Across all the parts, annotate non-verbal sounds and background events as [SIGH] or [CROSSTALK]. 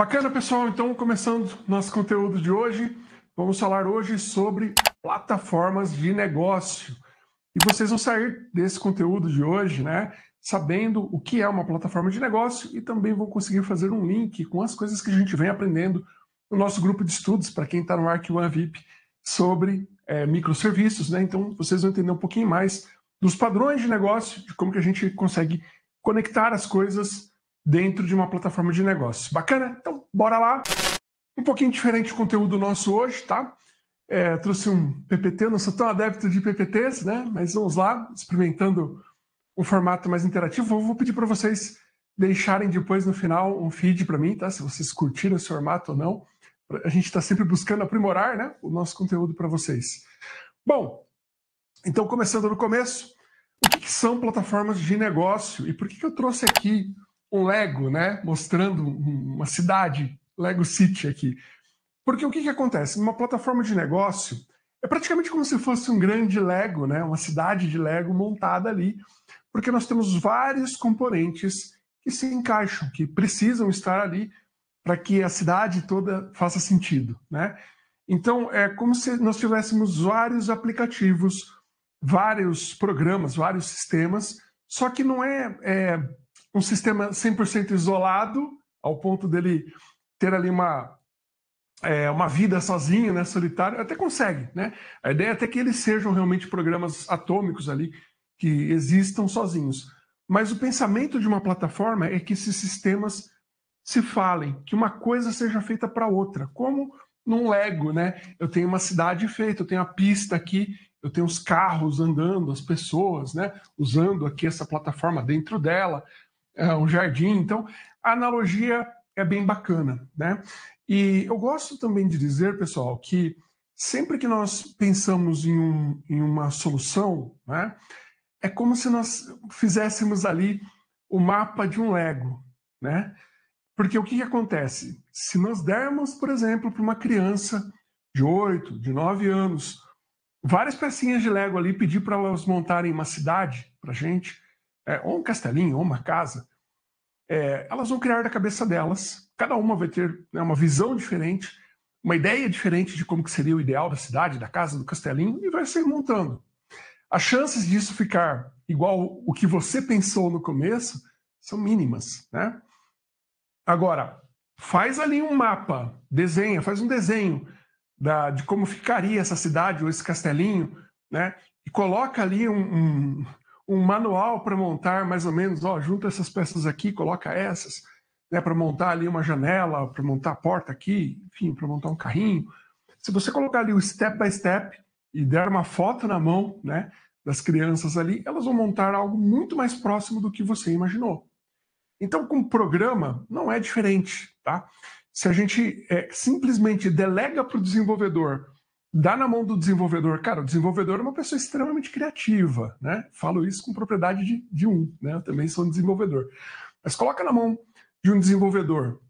Bacana, pessoal. Então, começando nosso conteúdo de hoje, vamos falar hoje sobre plataformas de negócio. E vocês vão sair desse conteúdo de hoje, né, sabendo o que é uma plataforma de negócio e também vão conseguir fazer um link com as coisas que a gente vem aprendendo no nosso grupo de estudos, para quem está no Arc One VIP, sobre é, microserviços, né? Então, vocês vão entender um pouquinho mais dos padrões de negócio, de como que a gente consegue conectar as coisas dentro de uma plataforma de negócio. Bacana? Então, bora lá. Um pouquinho diferente o conteúdo nosso hoje, tá? É, trouxe um PPT, eu não sou tão adepto de PPTs, né? Mas vamos lá, experimentando um formato mais interativo. Eu vou pedir para vocês deixarem depois no final um feed para mim, tá? Se vocês curtiram esse formato ou não. A gente está sempre buscando aprimorar né, o nosso conteúdo para vocês. Bom, então começando no começo, o que são plataformas de negócio e por que eu trouxe aqui um Lego, né? Mostrando uma cidade, Lego City aqui. Porque o que, que acontece? Uma plataforma de negócio, é praticamente como se fosse um grande Lego, né? Uma cidade de Lego montada ali, porque nós temos vários componentes que se encaixam, que precisam estar ali para que a cidade toda faça sentido, né? Então, é como se nós tivéssemos vários aplicativos, vários programas, vários sistemas, só que não é, é um sistema 100% isolado, ao ponto dele ter ali uma, é, uma vida sozinho, né, solitário, até consegue. Né? A ideia é até que eles sejam realmente programas atômicos ali, que existam sozinhos. Mas o pensamento de uma plataforma é que esses sistemas se falem, que uma coisa seja feita para outra, como num Lego, né? Eu tenho uma cidade feita, eu tenho a pista aqui, eu tenho os carros andando, as pessoas, né? Usando aqui essa plataforma dentro dela. É, um jardim. Então, a analogia é bem bacana, né? E eu gosto também de dizer, pessoal, que sempre que nós pensamos em, um, em uma solução, né, é como se nós fizéssemos ali o mapa de um Lego, né? Porque o que, que acontece? Se nós dermos, por exemplo, para uma criança de 8, de 9 anos, várias pecinhas de Lego ali, pedir para elas montarem uma cidade para gente, é, ou um castelinho, ou uma casa, é, elas vão criar da cabeça delas. Cada uma vai ter né, uma visão diferente, uma ideia diferente de como que seria o ideal da cidade, da casa, do castelinho, e vai se montando. As chances disso ficar igual o que você pensou no começo são mínimas, né? Agora, faz ali um mapa, desenha, faz um desenho da, de como ficaria essa cidade ou esse castelinho, né? E coloca ali um, um, um manual para montar mais ou menos, ó, junta essas peças aqui, coloca essas, né, para montar ali uma janela, para montar a porta aqui, enfim, para montar um carrinho. Se você colocar ali o step by step e der uma foto na mão, né, das crianças ali, elas vão montar algo muito mais próximo do que você imaginou. Então, com programa não é diferente, tá? Se a gente é, simplesmente delega para o desenvolvedor dá na mão do desenvolvedor. Cara, o desenvolvedor é uma pessoa extremamente criativa, né? Falo isso com propriedade de, de um, né? Eu também sou um desenvolvedor. Mas coloca na mão de um desenvolvedor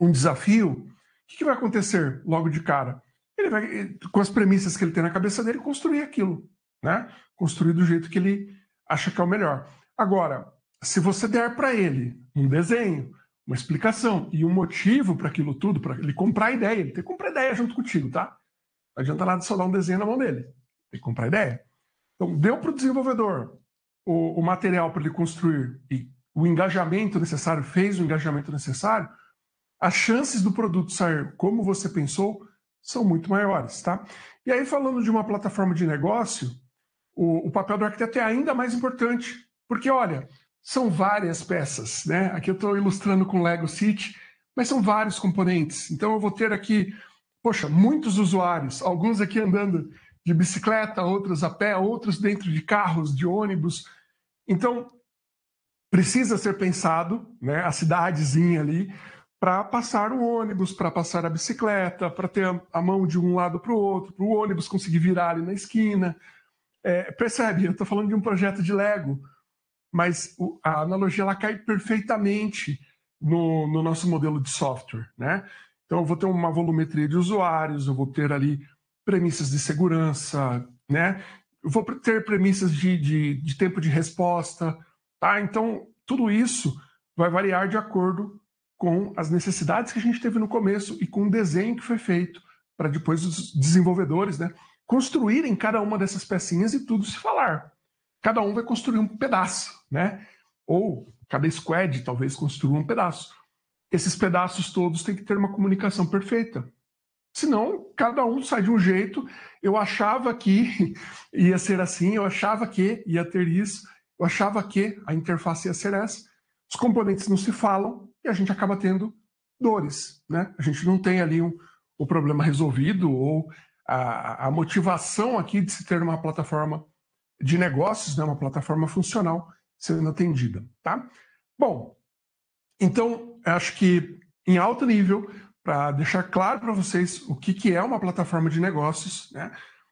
um desafio, o que, que vai acontecer logo de cara? Ele vai, com as premissas que ele tem na cabeça dele, construir aquilo, né? Construir do jeito que ele acha que é o melhor. Agora, se você der para ele um desenho, uma explicação e um motivo para aquilo tudo, para ele comprar a ideia, ele tem que comprar a ideia junto contigo, tá? Não adianta nada só dar um desenho na mão dele. Tem que comprar ideia. Então, deu para o desenvolvedor o, o material para ele construir e o engajamento necessário, fez o engajamento necessário, as chances do produto sair como você pensou são muito maiores, tá? E aí, falando de uma plataforma de negócio, o, o papel do arquiteto é ainda mais importante, porque, olha, são várias peças, né? Aqui eu estou ilustrando com Lego City, mas são vários componentes. Então, eu vou ter aqui poxa, muitos usuários, alguns aqui andando de bicicleta, outros a pé, outros dentro de carros, de ônibus. Então, precisa ser pensado né, a cidadezinha ali para passar o ônibus, para passar a bicicleta, para ter a mão de um lado para o outro, para o ônibus conseguir virar ali na esquina. É, percebe? Eu estou falando de um projeto de Lego, mas a analogia ela cai perfeitamente no, no nosso modelo de software. Né? Então, eu vou ter uma volumetria de usuários, eu vou ter ali premissas de segurança, né? Eu vou ter premissas de, de, de tempo de resposta, tá? Então, tudo isso vai variar de acordo com as necessidades que a gente teve no começo e com o desenho que foi feito para depois os desenvolvedores, né? Construírem cada uma dessas pecinhas e tudo se falar. Cada um vai construir um pedaço, né? Ou cada squad talvez construa um pedaço esses pedaços todos têm que ter uma comunicação perfeita. Senão, cada um sai de um jeito. Eu achava que [LAUGHS] ia ser assim, eu achava que ia ter isso, eu achava que a interface ia ser essa. Os componentes não se falam e a gente acaba tendo dores. Né? A gente não tem ali um, o problema resolvido ou a, a, motivação aqui de se ter uma plataforma de negócios, né? uma plataforma funcional sendo atendida. Tá? Bom, então acho que em alto nível, para deixar claro para vocês o que, que é uma plataforma de negócios. Né?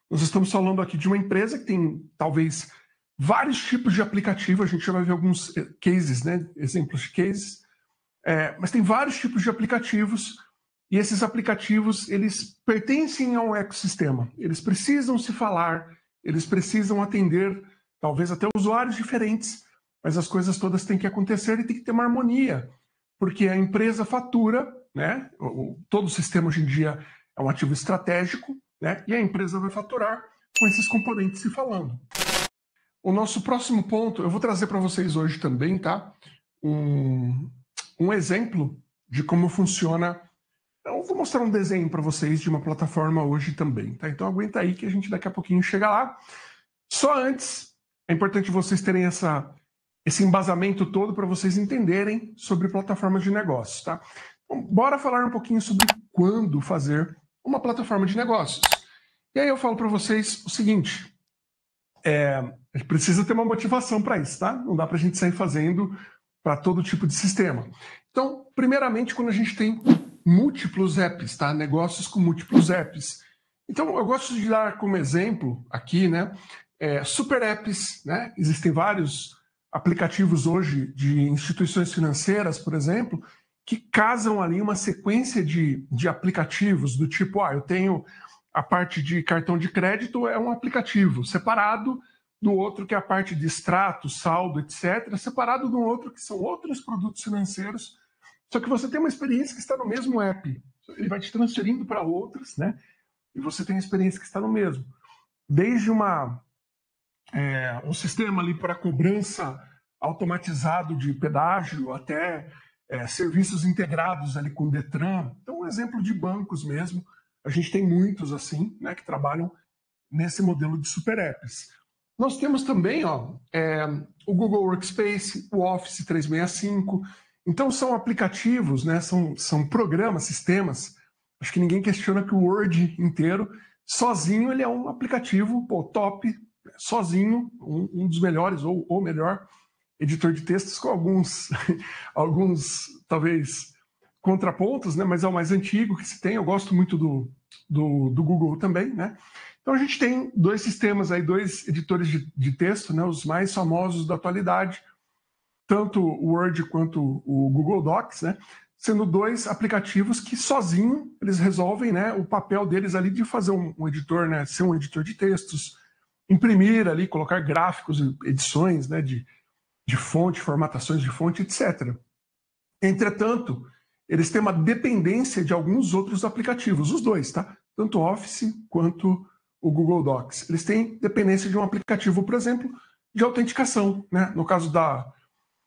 Nós estamos falando aqui de uma empresa que tem talvez vários tipos de aplicativo, a gente já vai ver alguns eh, cases, né? exemplos de cases, é, mas tem vários tipos de aplicativos e esses aplicativos eles pertencem um ecossistema, eles precisam se falar, eles precisam atender talvez até usuários diferentes, mas as coisas todas têm que acontecer e tem que ter uma harmonia porque a empresa fatura, né? O, todo o sistema hoje em dia é um ativo estratégico, né? E a empresa vai faturar com esses componentes se falando. O nosso próximo ponto, eu vou trazer para vocês hoje também, tá? Um, um exemplo de como funciona. Eu vou mostrar um desenho para vocês de uma plataforma hoje também, tá? Então aguenta aí que a gente daqui a pouquinho chega lá. Só antes, é importante vocês terem essa esse embasamento todo para vocês entenderem sobre plataformas de negócios, tá? Então, bora falar um pouquinho sobre quando fazer uma plataforma de negócios. E aí eu falo para vocês o seguinte: é, a gente precisa ter uma motivação para isso, tá? Não dá para a gente sair fazendo para todo tipo de sistema. Então, primeiramente, quando a gente tem múltiplos apps, tá? Negócios com múltiplos apps. Então, eu gosto de dar como exemplo aqui, né? É, super apps, né? Existem vários aplicativos hoje de instituições financeiras, por exemplo, que casam ali uma sequência de, de aplicativos do tipo, ah, eu tenho a parte de cartão de crédito é um aplicativo separado do outro que é a parte de extrato, saldo, etc, separado do outro que são outros produtos financeiros. Só que você tem uma experiência que está no mesmo app. Ele vai te transferindo para outras, né? E você tem a experiência que está no mesmo. Desde uma é, um sistema ali para cobrança automatizado de pedágio, até é, serviços integrados ali com o Detran. Então, um exemplo de bancos mesmo. A gente tem muitos assim, né, que trabalham nesse modelo de super apps. Nós temos também ó, é, o Google Workspace, o Office 365. Então, são aplicativos, né, são, são programas, sistemas. Acho que ninguém questiona que o Word inteiro, sozinho, ele é um aplicativo pô, top sozinho, um, um dos melhores, ou o melhor, editor de textos, com alguns, [LAUGHS] alguns talvez, contrapontos, né? mas é o mais antigo que se tem. Eu gosto muito do, do, do Google também. Né? Então a gente tem dois sistemas aí, dois editores de, de texto, né? os mais famosos da atualidade, tanto o Word quanto o Google Docs, né? sendo dois aplicativos que sozinho eles resolvem né, o papel deles ali de fazer um, um editor, né, ser um editor de textos, imprimir ali, colocar gráficos, edições né, de, de fonte, formatações de fonte, etc. Entretanto, eles têm uma dependência de alguns outros aplicativos, os dois, tá? Tanto o Office quanto o Google Docs. Eles têm dependência de um aplicativo, por exemplo, de autenticação, né? No caso da,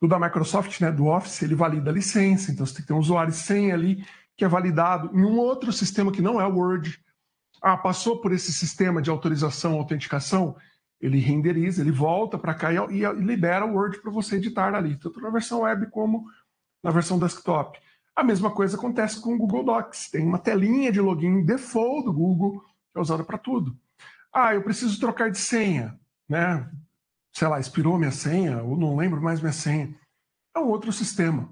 do da Microsoft, né, do Office, ele valida a licença, então você tem que ter um usuário sem ali que é validado em um outro sistema que não é o Word, ah, passou por esse sistema de autorização, autenticação, ele renderiza, ele volta para cá e, e, libera o Word para você editar ali, tanto na versão web como na versão desktop. A mesma coisa acontece com o Google Docs. Tem uma telinha de login default do Google que é usada para tudo. Ah, eu preciso trocar de senha, né? Sei lá, expirou minha senha ou não lembro mais minha senha. É um outro sistema.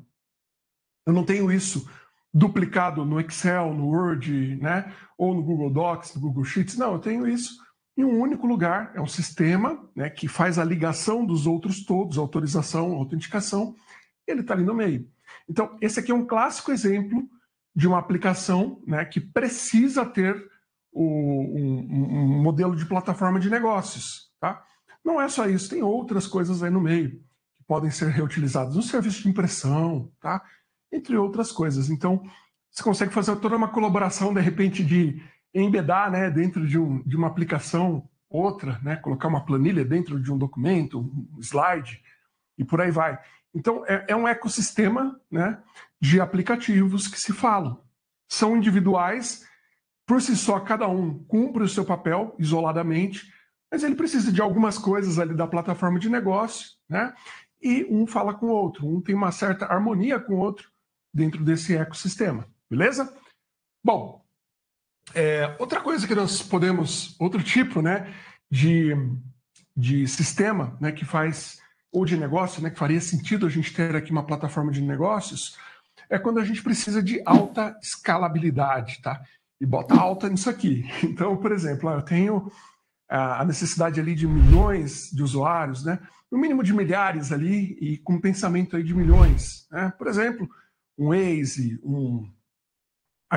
Eu não tenho isso duplicado no Excel, no Word, né? ou no Google Docs, no Google Sheets. Não, eu tenho isso em um único lugar. É um sistema né, que faz a ligação dos outros todos, autorização, autenticação, ele está ali no meio. Então, esse aqui é um clássico exemplo de uma aplicação né, que precisa ter o, um, um, modelo de plataforma de negócios. Tá? Não é só isso, tem outras coisas aí no meio que podem ser reutilizadas no serviço de impressão, tá? entre outras coisas. Então, você consegue fazer toda uma colaboração, de repente, de embedar né, dentro de, um, de uma aplicação outra, né, colocar uma planilha dentro de um documento, um slide, e por aí vai. Então, é, é um ecossistema né, de aplicativos que se falam. São individuais, por si só, cada um cumpre o seu papel isoladamente, mas ele precisa de algumas coisas ali da plataforma de negócio, né? E um fala com o outro, um tem uma certa harmonia com o outro, dentro desse ecossistema, beleza? Bom, é, outra coisa que nós podemos, outro tipo, né, de, de sistema, né, que faz ou de negócio, né, que faria sentido a gente ter aqui uma plataforma de negócios, é quando a gente precisa de alta escalabilidade, tá? E bota alta nisso aqui. [LAUGHS] Então, por exemplo, eu tenho a necessidade ali de milhões de usuários, né? No mínimo de milhares ali e com pensamento aí de milhões, né? Por exemplo, um Waze, um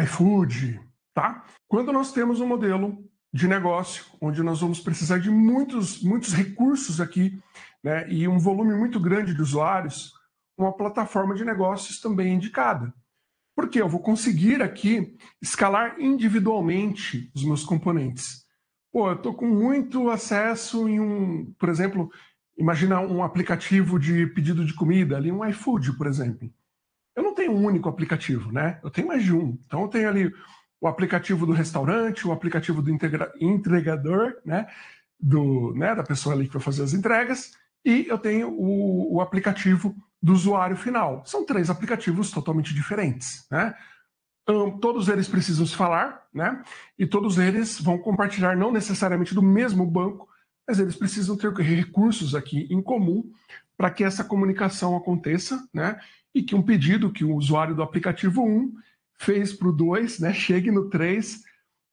iFood, tá? Quando nós temos um modelo de negócio, onde nós vamos precisar de muitos, muitos recursos aqui, né, e um volume muito grande de usuários, uma plataforma de negócios também é indicada. Porque eu vou conseguir aqui escalar individualmente os meus componentes. Pô, eu estou com muito acesso em um, por exemplo, imagina um aplicativo de pedido de comida, ali um iFood, por exemplo eu não tenho um único aplicativo, né? Eu tenho mais de um. Então eu tenho ali o aplicativo do restaurante, o aplicativo do integra... entregador, né? Do, né? Da pessoa ali que vai fazer as entregas, e eu tenho o, o aplicativo do usuário final. São três aplicativos totalmente diferentes, né? Um, todos eles precisam se falar, né? E todos eles vão compartilhar não necessariamente do mesmo banco, mas eles precisam ter recursos aqui em comum para que essa comunicação aconteça, né? E que um pedido que o usuário do aplicativo 1 fez para o 2, né? [LAUGHS] Chegue no 3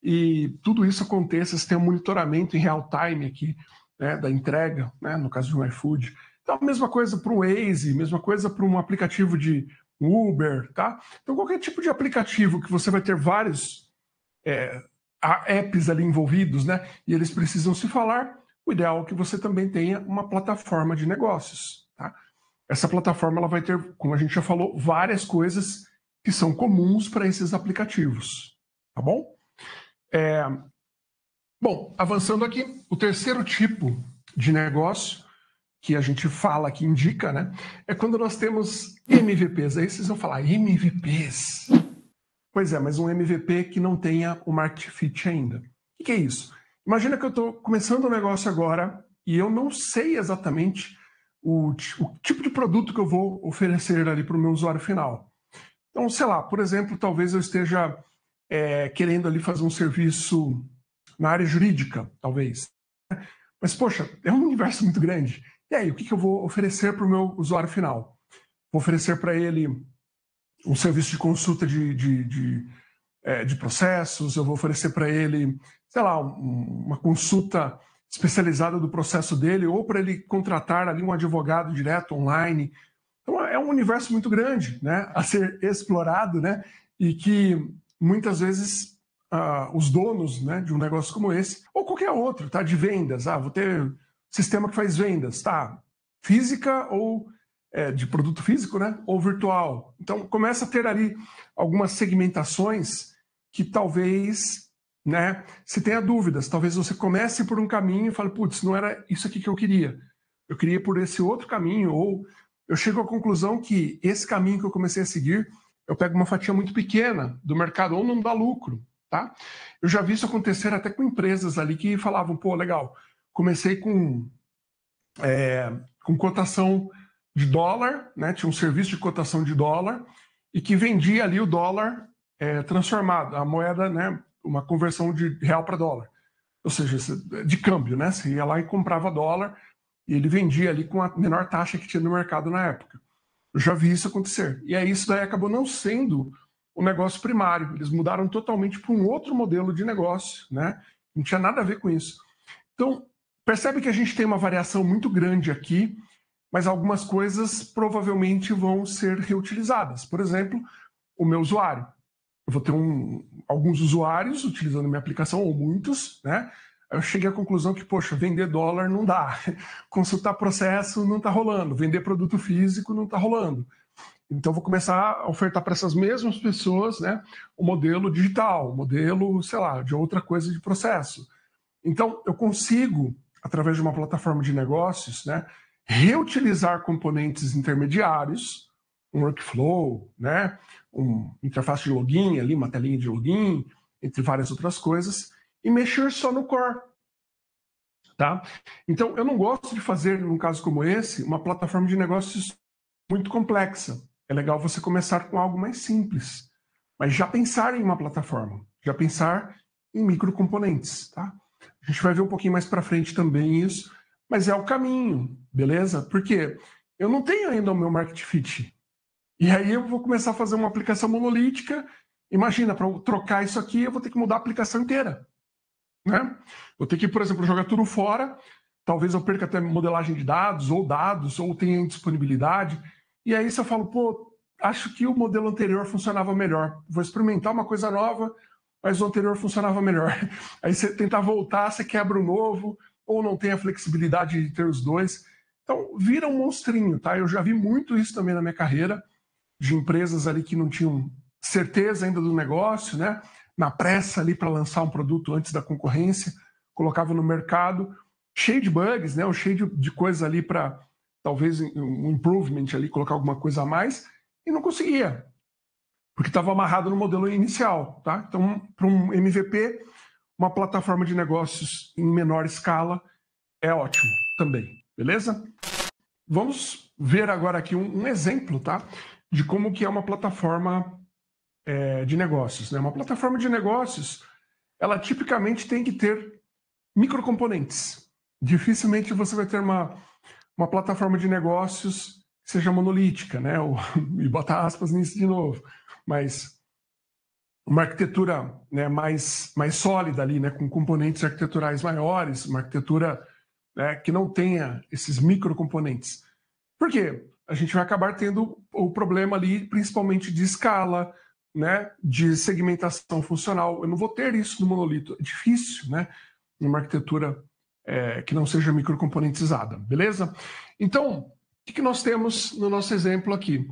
e tudo isso aconteça, você tem um monitoramento em real time aqui, né? Da entrega, né? No caso de um iFood. Então, a mesma coisa para o Waze, mesma coisa para um aplicativo de Uber, tá? Então, qualquer tipo de aplicativo que você vai ter vários é, apps ali envolvidos, né? E eles precisam se falar, o ideal é que você também tenha uma plataforma de negócios. Tá? Essa plataforma ela vai ter, como a gente já falou, várias coisas que são comuns para esses aplicativos. Tá bom? É... Bom, avançando aqui, o terceiro tipo de negócio que a gente fala, que indica, né? É quando nós temos MVPs. Aí vocês vão falar, MVPs. Pois é, mas um MVP que não tenha o market fit ainda. O que é isso? Imagina que eu estou começando um negócio agora e eu não sei exatamente o, o tipo de produto que eu vou oferecer ali para o meu usuário final. Então, sei lá, por exemplo, talvez eu esteja é, querendo ali fazer um serviço na área jurídica, talvez. Né? Mas, poxa, é um universo muito grande. E aí, o que, que eu vou oferecer para o meu usuário final? Vou oferecer para ele um serviço de consulta de, de, de é, de processos, eu vou oferecer para ele, sei lá, um, uma consulta especializada do processo dele, ou para ele contratar ali um advogado direto online. Então é um universo muito grande né, a ser explorado, né, e que muitas vezes uh, os donos né, de um negócio como esse, ou qualquer outro, tá, de vendas, ah, vou ter sistema que faz vendas, tá, física ou é, de produto físico, né, ou virtual. Então começa a ter ali algumas segmentações que talvez né, você tenha dúvidas, talvez você comece por um caminho e fale, putz, não era isso aqui que eu queria, eu queria ir por esse outro caminho, ou eu chego à conclusão que esse caminho que eu comecei a seguir, eu pego uma fatia muito pequena do mercado, ou não dá lucro, tá? Eu já vi isso acontecer até com empresas ali que falavam, pô, legal, comecei com, é, com cotação de dólar, né? Tinha um serviço de cotação de dólar e que vendia ali o dólar é, transformado, a moeda, né, uma conversão de real para dólar, ou seja, de câmbio, né? Você ia lá e comprava dólar e ele vendia ali com a menor taxa que tinha no mercado na época. Eu já vi isso acontecer. E aí isso daí acabou não sendo o negócio primário. Eles mudaram totalmente para um outro modelo de negócio, né? Não tinha nada a ver com isso. Então, percebe que a gente tem uma variação muito grande aqui, mas algumas coisas provavelmente vão ser reutilizadas. Por exemplo, o meu usuário eu vou ter um, alguns usuários utilizando minha aplicação, ou muitos, né? Eu cheguei à conclusão que, poxa, vender dólar não dá, [LAUGHS] consultar processo não está rolando, vender produto físico não está rolando. Então, vou começar a ofertar para essas mesmas pessoas né, o modelo digital, o modelo, sei lá, de outra coisa de processo. Então, eu consigo, através de uma plataforma de negócios, né, reutilizar componentes intermediários, um workflow, né, uma interface de login ali, uma telinha de login, entre várias outras coisas, e mexer só no core. Tá? Então, eu não gosto de fazer, num caso como esse, uma plataforma de negócios muito complexa. É legal você começar com algo mais simples, mas já pensar em uma plataforma, já pensar em microcomponentes. Tá? A gente vai ver um pouquinho mais para frente também isso, mas é o caminho, beleza? Porque eu não tenho ainda o meu market fit. E aí eu vou começar a fazer uma aplicação monolítica. Imagina, para trocar isso aqui, eu vou ter que mudar a aplicação inteira. Né? Vou ter que, por exemplo, jogar tudo fora. Talvez eu perca até modelagem de dados, ou dados, ou tenha indisponibilidade. E aí, se eu falo, pô, acho que o modelo anterior funcionava melhor, vou experimentar uma coisa nova, mas o anterior funcionava melhor. [LAUGHS] Aí você tentar voltar, você quebra o novo, ou não tem a flexibilidade de ter os dois. Então, vira um monstrinho, tá? Eu já vi muito isso também na minha carreira de empresas ali que não tinham certeza ainda do negócio, né? Na pressa ali para lançar um produto antes da concorrência, colocava no mercado, cheio de bugs, né? Ou cheio de, de coisas ali para talvez um improvement ali, colocar alguma coisa a mais, e não conseguia, porque estava amarrado no modelo inicial, tá? Então, para um MVP, uma plataforma de negócios em menor escala é ótimo também, beleza? Vamos ver agora aqui um, um exemplo, tá? de como que é uma plataforma é, de negócios. Né? Uma plataforma de negócios, ela tipicamente tem que ter microcomponentes. Dificilmente você vai ter uma, uma plataforma de negócios que seja monolítica, né? Ou, [LAUGHS] e bota aspas nisso de novo. Mas uma arquitetura né, mais, mais sólida ali, né, com componentes arquiteturais maiores, uma arquitetura né, que não tenha esses microcomponentes. Por quê? a gente vai acabar tendo o problema ali, principalmente de escala, né, de segmentação funcional. Eu não vou ter isso no monolito. É difícil, né, numa arquitetura é, que não seja microcomponentizada, beleza? Então, o que nós temos no nosso exemplo aqui?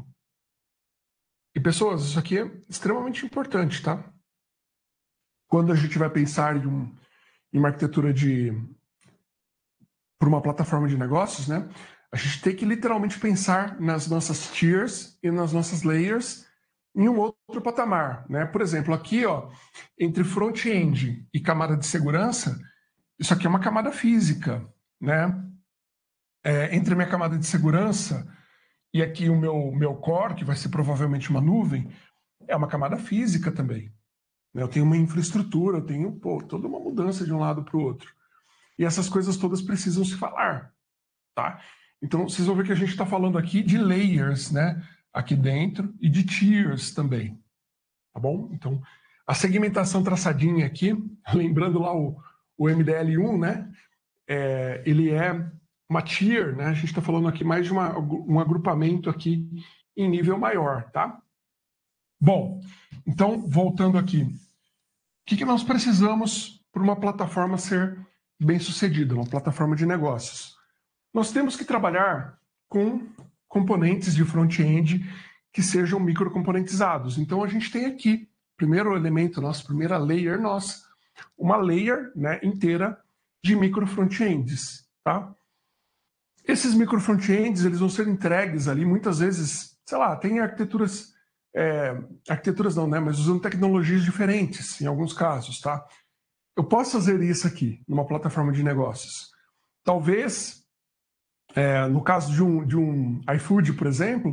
E pessoas, isso aqui é extremamente importante, tá? Quando a gente vai pensar em, um, em uma arquitetura de para uma plataforma de negócios, né? A gente tem que literalmente pensar nas nossas tiers e nas nossas layers em um outro patamar, né? Por exemplo, aqui, ó, entre front-end e camada de segurança, isso aqui é uma camada física, né? É, entre a minha camada de segurança e aqui o meu meu core, que vai ser provavelmente uma nuvem, é uma camada física também. Né? Eu tenho uma infraestrutura, eu tenho pô, toda uma mudança de um lado para o outro. E essas coisas todas precisam se falar, tá? Então, vocês vão ver que a gente está falando aqui de layers, né? Aqui dentro e de tiers também. Tá bom? Então, a segmentação traçadinha aqui, [LAUGHS] lembrando lá o, o MDL1, né? É, ele é uma tier, né? A gente está falando aqui mais de uma, um agrupamento aqui em nível maior, tá? Bom, então, voltando aqui. O que, que nós precisamos para uma plataforma ser bem sucedida, uma plataforma de negócios? Nós temos que trabalhar com componentes de front-end que sejam microcomponentizados. Então a gente tem aqui, primeiro elemento nosso, primeira layer nossa, uma layer né, inteira de micro front-ends. Tá? Esses micro front-ends eles vão ser entregues ali muitas vezes, sei lá, tem arquiteturas, é, arquiteturas não, né, mas usando tecnologias diferentes em alguns casos, tá? Eu posso fazer isso aqui numa plataforma de negócios. Talvez é, no caso de um, de um iFood, por exemplo,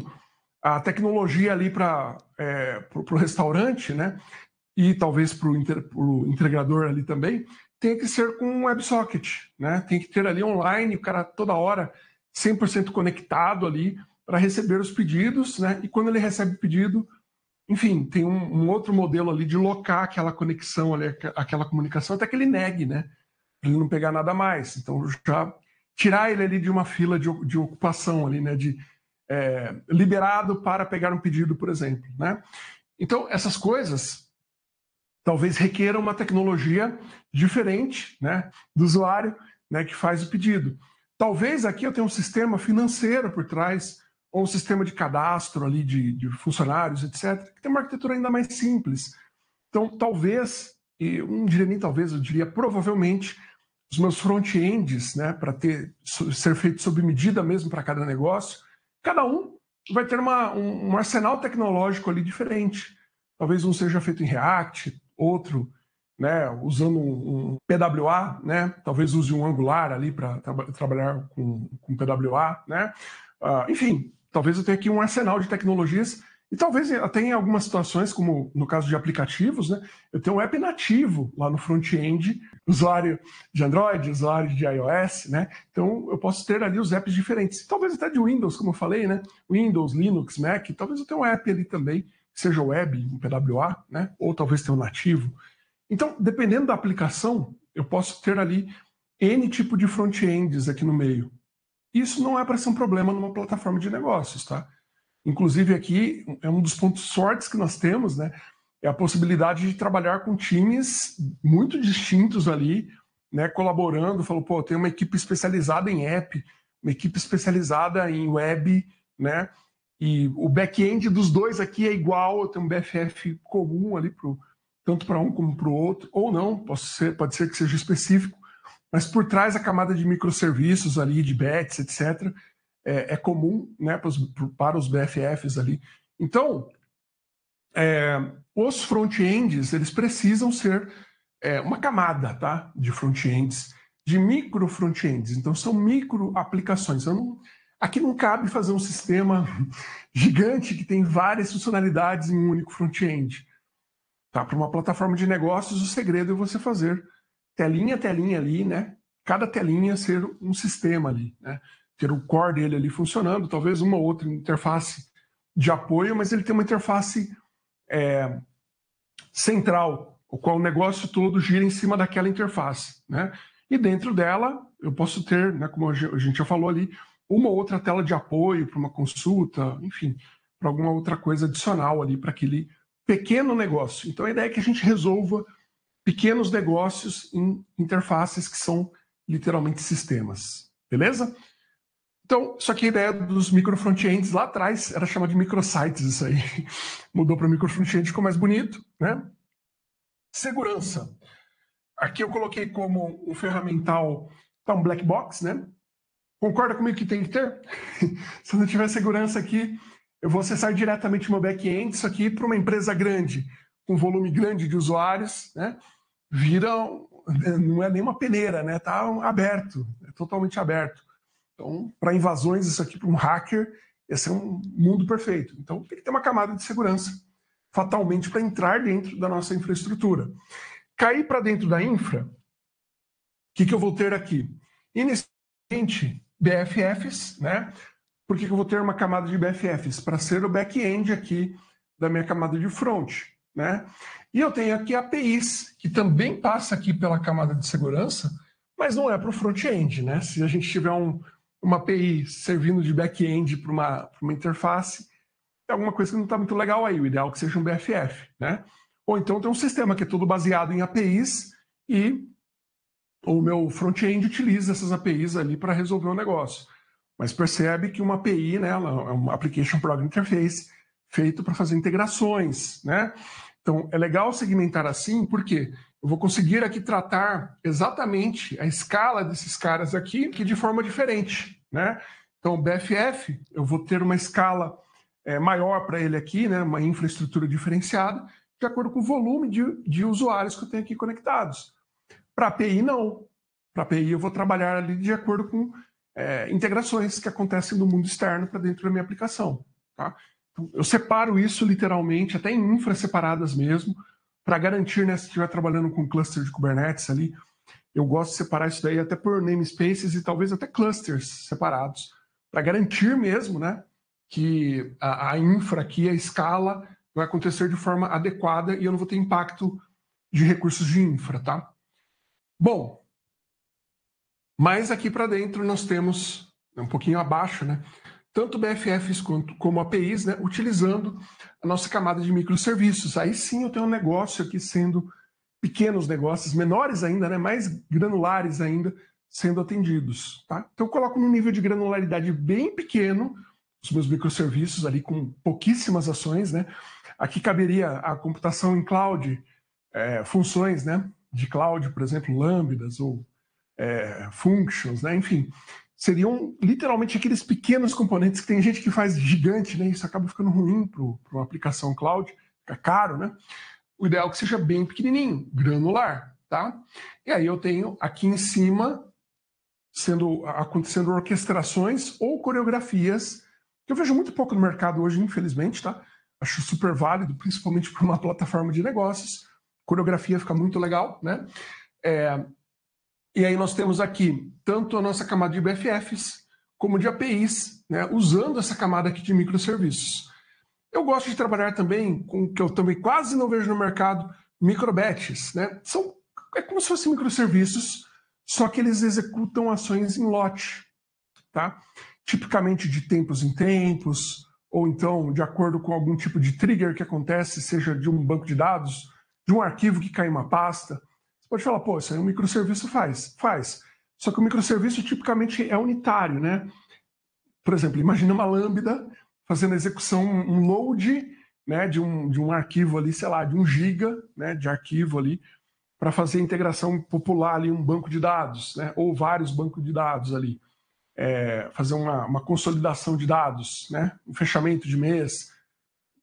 a tecnologia ali para é, o restaurante, né? E talvez para o inter, entregador ali também, tem que ser com um WebSocket, né? Tem que ter ali online, o cara toda hora 100% conectado ali para receber os pedidos, né? E quando ele recebe o pedido, enfim, tem um, um outro modelo ali de locar aquela conexão ali, aquela comunicação, até que ele negue, né? Para ele não pegar nada mais. Então já tirar ele ali de uma fila de, de ocupação ali, né? De é, liberado para pegar um pedido, por exemplo, né? Então essas coisas talvez requeram uma tecnologia diferente, né? Do usuário, né? Que faz o pedido. Talvez aqui eu tenha um sistema financeiro por trás ou um sistema de cadastro ali de, de funcionários, etc. Que tem uma arquitetura ainda mais simples. Então talvez e eu não diria nem talvez, eu diria provavelmente os meus front-ends, né, para ter ser feito sob medida mesmo para cada negócio, cada um vai ter uma, um, um, arsenal tecnológico ali diferente. Talvez um seja feito em React, outro, né, usando um, um PWA, né, talvez use um Angular ali para tra trabalhar com, com PWA, né. Uh, enfim, talvez eu tenha aqui um arsenal de tecnologias e talvez eh, até em algumas situações, como no caso de aplicativos, né, eu tenho um app nativo lá no front-end, usuário de Android, usuário de iOS, né? Então eu posso ter ali os apps diferentes. Talvez até de Windows, como eu falei, né? Windows, Linux, Mac, talvez eu tenha um app ali também, seja web, em PWA, né? Ou talvez tenha um nativo. Então, dependendo da aplicação, eu posso ter ali N tipo de front-ends aqui no meio. Isso não é para ser um problema numa plataforma de negócios, tá? Inclusive, aqui é um dos pontos fortes que nós temos, né? É a possibilidade de trabalhar com times muito distintos ali, né? Colaborando, falou, pô, tem uma equipe especializada em app, uma equipe especializada em web, né? E o back-end dos dois aqui é igual, eu tenho um BFF comum ali pro, tanto para um como para o outro, ou não, ser, pode ser que seja específico, mas por trás da camada de microserviços ali, de bets, etc., é, é comum né, para, os, para os BFFs ali. Então, é, os front-ends, eles precisam ser é, uma camada tá, de front-ends, de micro front-ends. Então, são micro aplicações. Não, aqui não cabe fazer um sistema [LAUGHS] gigante que tem várias funcionalidades em um único front-end. Tá? Para uma plataforma de negócios, o segredo é você fazer telinha a telinha ali, né? Cada telinha ser um sistema ali, né? ter o core dele ali funcionando, talvez uma outra interface de apoio, mas ele tem uma interface é, central, o qual o negócio todo gira em cima daquela interface, né? E dentro dela eu posso ter, né, como a gente já falou ali, uma outra tela de apoio para uma consulta, enfim, para alguma outra coisa adicional ali para aquele pequeno negócio. Então a ideia é que a gente resolva pequenos negócios em interfaces que são literalmente sistemas. Beleza? Então, só que a ideia dos micro frontends lá atrás era chamada de microsites, isso aí. [LAUGHS] Mudou para micro frontend, ficou mais bonito, né? Segurança. Aqui eu coloquei como um ferramental, tá um black box, né? Concorda comigo que tem que ter? [LAUGHS] Se não tiver segurança aqui, eu vou acessar diretamente meu back-end, isso aqui para uma empresa grande, com volume grande de usuários, né? Vira, não é nenhuma peneira, né? Tá aberto, é totalmente aberto. Então, para invasões, isso aqui, para um hacker, esse é um mundo perfeito. Então, tem que ter uma camada de segurança, fatalmente, para entrar dentro da nossa infraestrutura. Cair para dentro da infra, o que, que eu vou ter aqui? Inicialmente, BFFs, né? Por que, que eu vou ter uma camada de BFFs? Para ser o back-end aqui da minha camada de front, né? E eu tenho aqui APIs, que também passa aqui pela camada de segurança, mas não é para o front-end, né? Se a gente tiver um, uma API servindo de back-end para uma, uma interface, é alguma coisa que não está muito legal aí. O ideal é que seja um BFF, né? Ou então tem um sistema que é todo baseado em APIs e o meu front-end utiliza essas APIs ali para resolver o negócio. Mas percebe que uma API, né, é um Application Program Interface, feito para fazer integrações, né? Então, é legal segmentar assim, por quê? Porque eu vou conseguir aqui tratar exatamente a escala desses caras aqui que de forma diferente, né? Então, BFF, eu vou ter uma escala é, maior para ele aqui, né? Uma infraestrutura diferenciada, de acordo com o volume de, de usuários que eu tenho aqui conectados. Para API, não. Para API, eu vou trabalhar ali de acordo com é, integrações que acontecem no mundo externo para dentro da minha aplicação, tá? Então, eu separo isso literalmente, até em infra separadas mesmo, para garantir, né, se estiver trabalhando com cluster de Kubernetes ali, eu gosto de separar isso daí até por namespaces e talvez até clusters separados, para garantir mesmo, né, que a, a infra aqui, a escala, vai acontecer de forma adequada e eu não vou ter impacto de recursos de infra, tá? Bom, mas aqui para dentro nós temos, né, um pouquinho abaixo, né? tanto BFFs quanto como APIs, né, utilizando a nossa camada de microserviços. Aí sim eu tenho um negócio aqui sendo pequenos negócios, menores ainda, né, mais granulares ainda, sendo atendidos. Tá? Então eu coloco num nível de granularidade bem pequeno os meus microserviços ali com pouquíssimas ações. Né? Aqui caberia a computação em cloud, é, funções né, de cloud, por exemplo, lambdas ou é, functions, né? enfim seriam literalmente aqueles pequenos componentes que tem gente que faz gigante, né? Isso acaba ficando ruim para uma aplicação cloud, fica caro, né? O ideal é que seja bem pequenininho, granular, tá? E aí eu tenho aqui em cima sendo acontecendo orquestrações ou coreografias que eu vejo muito pouco no mercado hoje, infelizmente, tá? Acho super válido, principalmente para uma [LAUGHS] plataforma de negócios. Coreografia fica muito legal, né? É, e aí nós temos aqui tanto a nossa camada de BFFs como de APIs, né, usando essa camada aqui de microserviços. Eu gosto de trabalhar também com o que eu também quase não vejo no mercado, microbatches. Né? São, é como se fossem microserviços, só que eles executam ações em lote, tá? tipicamente de tempos em tempos, ou então de acordo com algum tipo de trigger que acontece, seja de um banco de dados, de um arquivo que cai em uma pasta pode falar, pô, isso aí um microserviço faz. Faz. Só que o microserviço tipicamente é unitário, né? Por exemplo, imagina uma Lambda fazendo a execução, um load né, de, um, de um arquivo ali, sei lá, de um giga né, de arquivo ali, para fazer a integração popular ali, um banco de dados, né, ou vários bancos de dados ali. É, fazer uma, uma consolidação de dados, né, um fechamento de mês.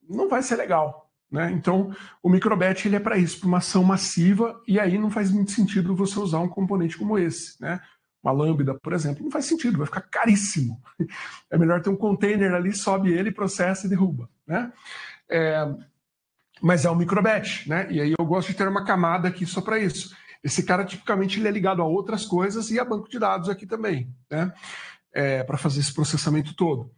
Não vai ser legal, né? Então, o microbet ele é para isso, para uma ação massiva, e aí não faz muito sentido você usar um componente como esse. Né? Uma lambda, por exemplo, não faz sentido, vai ficar caríssimo. [LAUGHS] É melhor ter um container ali, sobe ele, processa e derruba. Né? É, mas é um microbet, né? e aí eu gosto de ter uma camada aqui só para isso. Esse cara, tipicamente, ele é ligado a outras coisas e a banco de dados aqui também, né? É, para fazer esse processamento todo.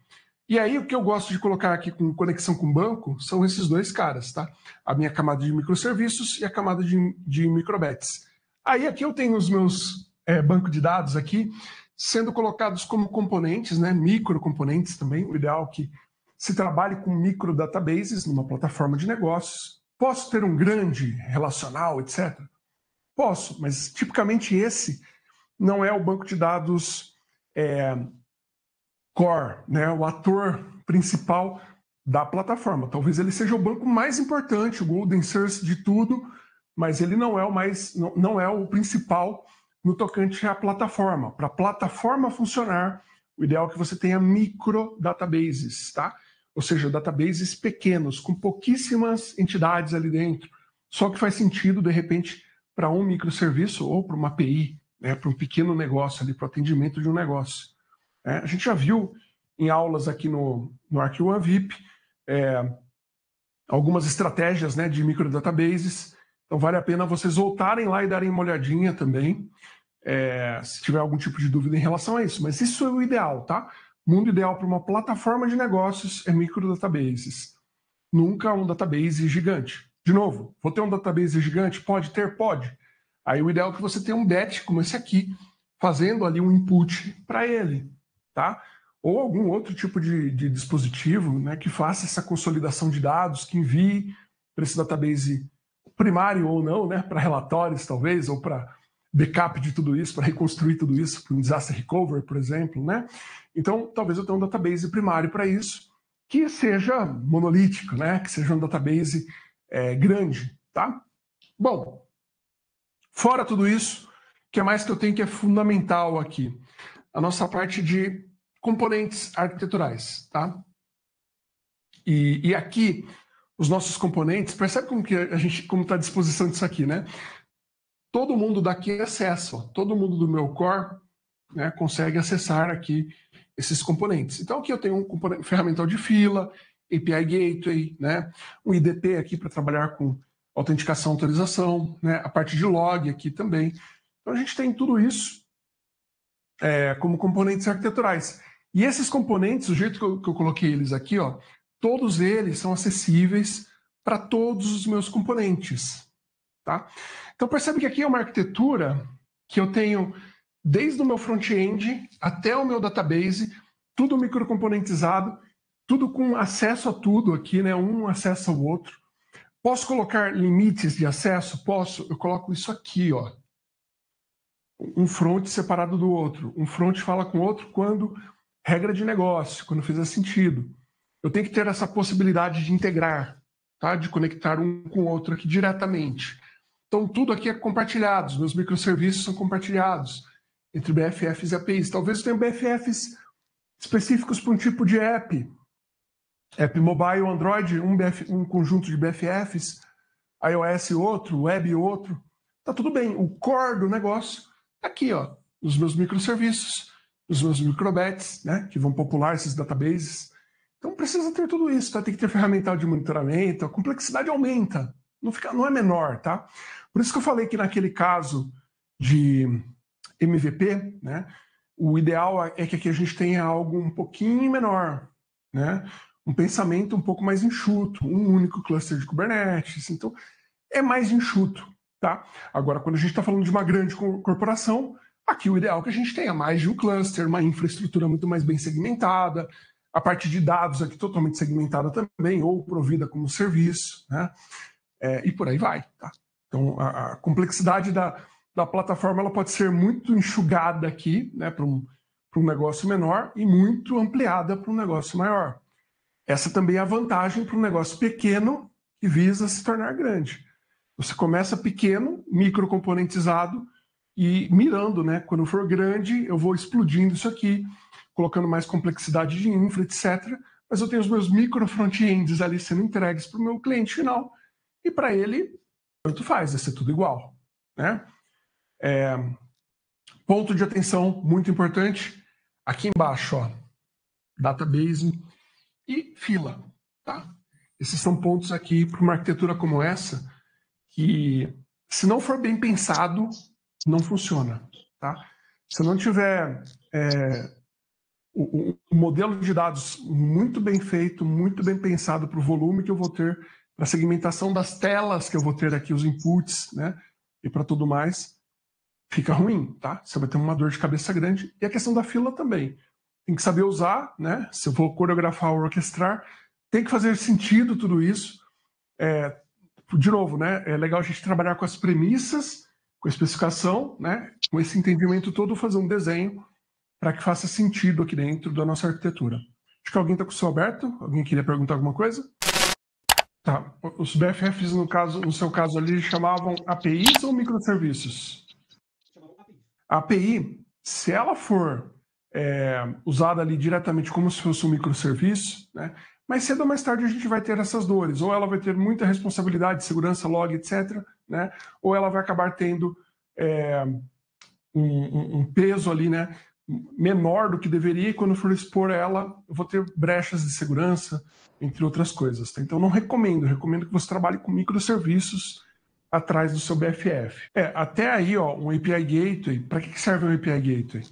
E aí, o que eu gosto de colocar aqui com conexão com banco são esses dois caras, tá? A minha camada de microserviços e a camada de, de microbets. Aí, aqui eu tenho os meus é, banco de dados aqui sendo colocados como componentes, né? Microcomponentes também. O ideal é que se trabalhe com micro databases numa plataforma de negócios. Posso ter um grande relacional, etc? Posso, mas tipicamente esse não é o banco de dados. É, core, né, o ator principal da plataforma. Talvez ele seja o banco mais importante, o golden source de tudo, mas ele não é o mais, não, não é o principal no tocante à plataforma. Para a plataforma funcionar, o ideal é que você tenha micro databases, tá? Ou seja, databases pequenos, com pouquíssimas entidades ali dentro. Só que faz sentido, de repente, para um microserviço ou para uma API, né, para um pequeno negócio ali, para o atendimento de um negócio. É, a gente já viu em aulas aqui no, no ArcOne VIP é, algumas estratégias né, de microdatabases, então vale a pena vocês voltarem lá e darem uma olhadinha também, é, se tiver algum tipo de dúvida em relação a isso. Mas isso é o ideal, tá? O mundo ideal para uma plataforma de negócios é microdatabases. Nunca um database gigante. De novo, vou ter um database gigante? Pode ter? Pode. Aí o ideal é que você tenha um DET como esse aqui, fazendo ali um input para ele tá? ou algum outro tipo de, de dispositivo né, que faça essa consolidação de dados, que envie para esse database primário ou não, né, para relatórios talvez, ou para backup de tudo isso, para reconstruir tudo isso, para um disaster recovery, por exemplo. Né? Então, talvez eu tenha um database primário para isso, que seja monolítico, né, que seja um database é, grande. Tá? Bom, fora tudo isso, o que mais que eu tenho que é fundamental aqui? A nossa parte de componentes arquiteturais, tá? E, e aqui, os nossos componentes, percebe como que a gente, como está a disposição disso aqui, né? Todo mundo daqui é acessa, ó, todo mundo do meu core né, consegue acessar aqui esses componentes. Então aqui eu tenho um ferramental de fila, API Gateway, né, um IDP aqui para trabalhar com autenticação, autorização, né, a parte de log aqui também. Então a gente tem tudo isso é, como componentes arquiteturais. E esses componentes, o jeito que eu, que eu coloquei eles aqui, ó, todos eles são acessíveis para todos os meus componentes. Tá? Então percebe que aqui é uma arquitetura que eu tenho desde o meu front-end até o meu database, tudo microcomponentizado, tudo com acesso a tudo aqui, né? um acesso ao outro. Posso colocar limites de acesso? Posso. Eu coloco isso aqui, ó. Um front separado do outro. Um front fala com o outro quando regra de negócio, quando fizer sentido. Eu tenho que ter essa possibilidade de integrar, tá? de conectar um com o outro aqui diretamente. Então, tudo aqui é compartilhado, os meus microserviços são compartilhados entre BFFs e APIs. Talvez eu tenha BFFs específicos para um tipo de app. App mobile, Android, um, BF, um conjunto de BFFs, iOS outro, web outro. Tá tudo bem. O core do negócio está aqui, ó, nos meus microserviços os meus microbets, né, que vão popular esses databases. Então precisa ter tudo isso, tá? Tem que ter ferramental de monitoramento, a complexidade aumenta, não, fica, não é menor, tá? Por isso que eu falei que naquele caso de MVP, né, o ideal é que aqui a gente tenha algo um pouquinho menor, né? Um pensamento um pouco mais enxuto, um único cluster de Kubernetes, então é mais enxuto, tá? Agora, quando a gente está falando de uma grande corporação, Aqui o ideal é que a gente tenha mais de um cluster, uma infraestrutura muito mais bem segmentada, a parte de dados aqui totalmente segmentada também, ou provida como serviço, né? É, e por aí vai. Tá? Então, a, a, complexidade da, da plataforma ela pode ser muito enxugada aqui né, para um, um negócio menor e muito ampliada para um negócio maior. Essa também é a vantagem para um negócio pequeno que visa se tornar grande. Você começa pequeno, microcomponentizado, componentizado e mirando, né? Quando for grande, eu vou explodindo isso aqui, colocando mais complexidade de infra, etc. Mas eu tenho os meus micro front-ends ali sendo entregues para o meu cliente final e para ele, tanto faz, vai ser tudo igual, né? É, ponto de atenção muito importante aqui embaixo, ó, database e fila, tá? Esses são pontos aqui para uma arquitetura como essa que, se não for bem pensado, não funciona. Tá? Se não tiver é, o, modelo de dados muito bem feito, muito bem pensado para o volume que eu vou ter, para a segmentação das telas que eu vou ter aqui, os inputs, né? E para tudo mais, fica ruim, tá? Você vai ter uma dor de cabeça grande. E a questão da fila também. Tem que saber usar, né? Se eu vou coreografar ou orquestrar, tem que fazer sentido tudo isso. É, de novo, né? É legal a gente trabalhar com as premissas com a especificação, né? com esse entendimento todo, fazer um desenho para que faça sentido aqui dentro da nossa arquitetura. Acho que alguém está com o seu aberto? Alguém queria perguntar alguma coisa? Tá. Os BFFs, no, caso, no seu caso ali, chamavam APIs ou microserviços? A API, se ela for é, usada ali diretamente como se fosse um microserviço, né? mais cedo ou mais tarde a gente vai ter essas dores, ou ela vai ter muita responsabilidade, segurança, log, etc., né? Ou ela vai acabar tendo é, um, um, peso ali, né? Menor do que deveria, e quando for expor ela, eu vou ter brechas de segurança, entre outras coisas. Tá? Então, não recomendo, recomendo que você trabalhe com microserviços atrás do seu BFF. É, até aí, ó, um API Gateway, para que serve um API Gateway?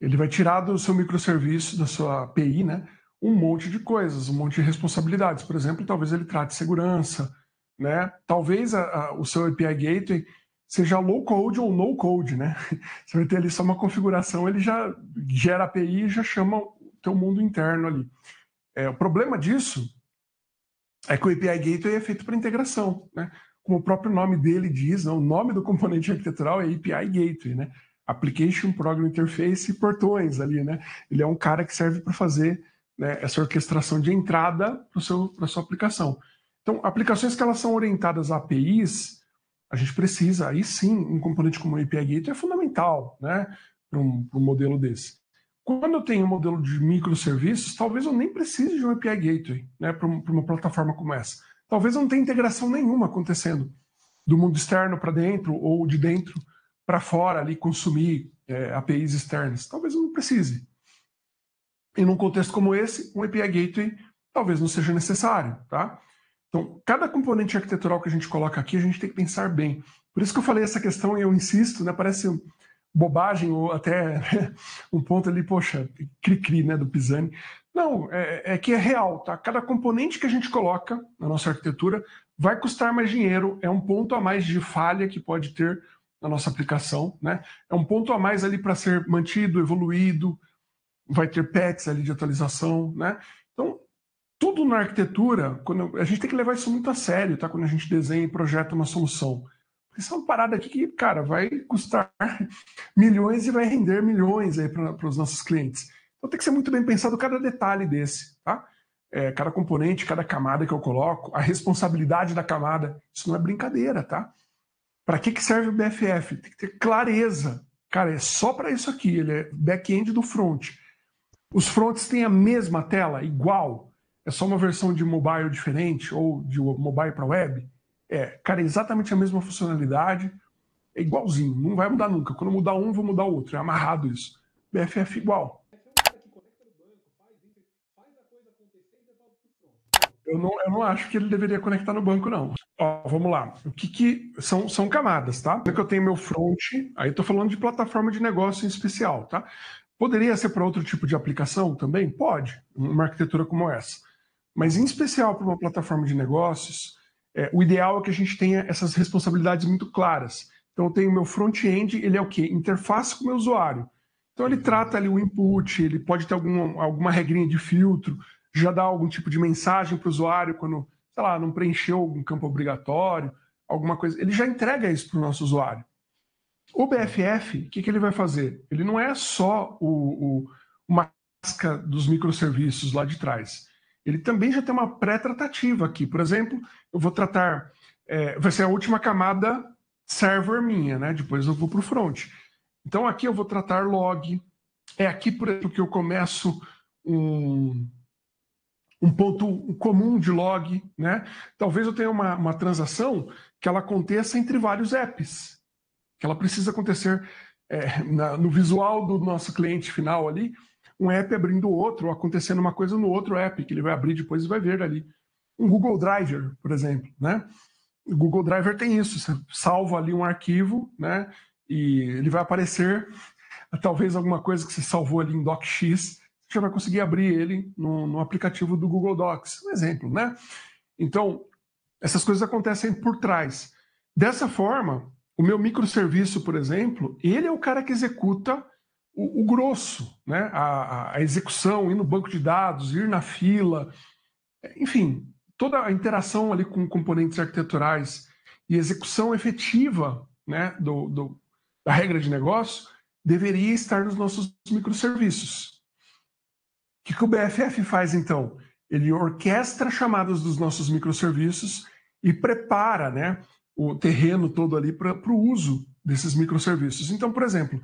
Ele vai tirar do seu microserviço, da sua API, né, um monte de coisas, um monte de responsabilidades. Por exemplo, talvez ele trate segurança, né? Talvez a, a, o seu API Gateway seja low code ou no code, né? [LAUGHS] Você vai ter ali só uma configuração, ele já gera API e já chama o teu mundo interno ali. É, o problema disso é que o API Gateway é feito para integração, né? Como o próprio nome dele diz, né? o nome do componente arquitetural é API Gateway, né? Application Program Interface e portões ali, né? Ele é um cara que serve para fazer né, essa orquestração de entrada para a sua aplicação. Então, aplicações que elas são orientadas a APIs, a gente precisa, aí sim, um componente como o API Gateway é fundamental né, para um, um, modelo desse. Quando eu tenho um modelo de microserviços, talvez eu nem precise de um API Gateway né, para uma plataforma como essa. Talvez eu não tenha integração nenhuma acontecendo do mundo externo para dentro ou de dentro para fora ali consumir é, APIs externas. Talvez eu não precise. E num contexto como esse, um API Gateway talvez não seja necessário, tá? Então, cada componente arquitetural que a gente coloca aqui, a gente tem que pensar bem. Por isso que eu falei essa questão e eu insisto, né? Parece bobagem ou até né, [LAUGHS] um ponto ali, poxa, cri-cri, né, do Pisani. Não, é, é, que é real, tá? Cada componente que a gente coloca na nossa arquitetura vai custar mais dinheiro, é um ponto a mais de falha que pode ter na nossa aplicação, né? É um ponto a mais ali para ser mantido, evoluído, vai ter pets ali de atualização, né? Então, tudo na arquitetura, quando a gente tem que levar isso muito a sério, tá? Quando a gente desenha e projeta uma solução. Porque isso é uma parada aqui que, cara, vai custar [LAUGHS] milhões e vai render milhões aí para os nossos clientes. Então tem que ser muito bem pensado cada detalhe desse, tá? É, cada componente, cada camada que eu coloco, a responsabilidade da camada, isso não é brincadeira, tá? Para que, que serve o BFF? Tem que ter clareza. Cara, é só para isso aqui, ele é back-end do front. Os fronts têm a mesma tela, igual é só uma versão de mobile diferente ou de mobile para web? É, cara, é exatamente a mesma funcionalidade, é igualzinho, não vai mudar nunca. Quando mudar um, vou mudar o outro, é amarrado isso. BFF igual. Eu não, eu não acho que ele deveria conectar no banco, não. Ó, vamos lá. O que que... São, são camadas, tá? Que eu tenho meu front, aí estou falando de plataforma de negócio em especial, tá? Poderia ser para outro tipo de aplicação também? Pode, uma arquitetura como essa. Mas, em especial para uma plataforma de negócios, é, o ideal é que a gente tenha essas responsabilidades muito claras. Então, eu tenho meu front-end, ele é o quê? Interface com o meu usuário. Então, ele trata ali o input, ele pode ter algum, alguma regrinha de filtro, já dá algum tipo de mensagem para o usuário quando, sei lá, não preencheu algum campo obrigatório, alguma coisa. Ele já entrega isso para o nosso usuário. O BFF, o que, que, ele vai fazer? Ele não é só o, o, uma casca dos microserviços lá de trás ele também já tem uma pré-tratativa aqui. Por exemplo, eu vou tratar, é, vai ser a última camada server minha, né? Depois eu vou para o front. Então aqui eu vou tratar log. É aqui, por exemplo, que eu começo um, um ponto comum de log, né? Talvez eu tenha uma, uma transação que ela aconteça entre vários apps, que ela precisa acontecer é, na, no visual do nosso cliente final ali, um app abrindo outro, acontecendo uma coisa no outro app, que ele vai abrir depois e vai ver ali. Um Google Driver, por exemplo, né? O Google Driver tem isso, você salva ali um arquivo, né? E ele vai aparecer, talvez alguma coisa que você salvou ali em DocX, você já vai conseguir abrir ele no, no aplicativo do Google Docs, um exemplo, né? Então, essas coisas acontecem por trás. Dessa forma, o meu microserviço, por exemplo, ele é o cara que executa o, o grosso, né? A, a, execução, ir no banco de dados, ir na fila, enfim, toda a interação ali com componentes arquiteturais e execução efetiva né? do, do da regra de negócio deveria estar nos nossos microserviços. O que, que o BFF faz então? Ele orquestra chamadas dos nossos microserviços e prepara né, o terreno todo ali para o uso desses microserviços. Então, por exemplo,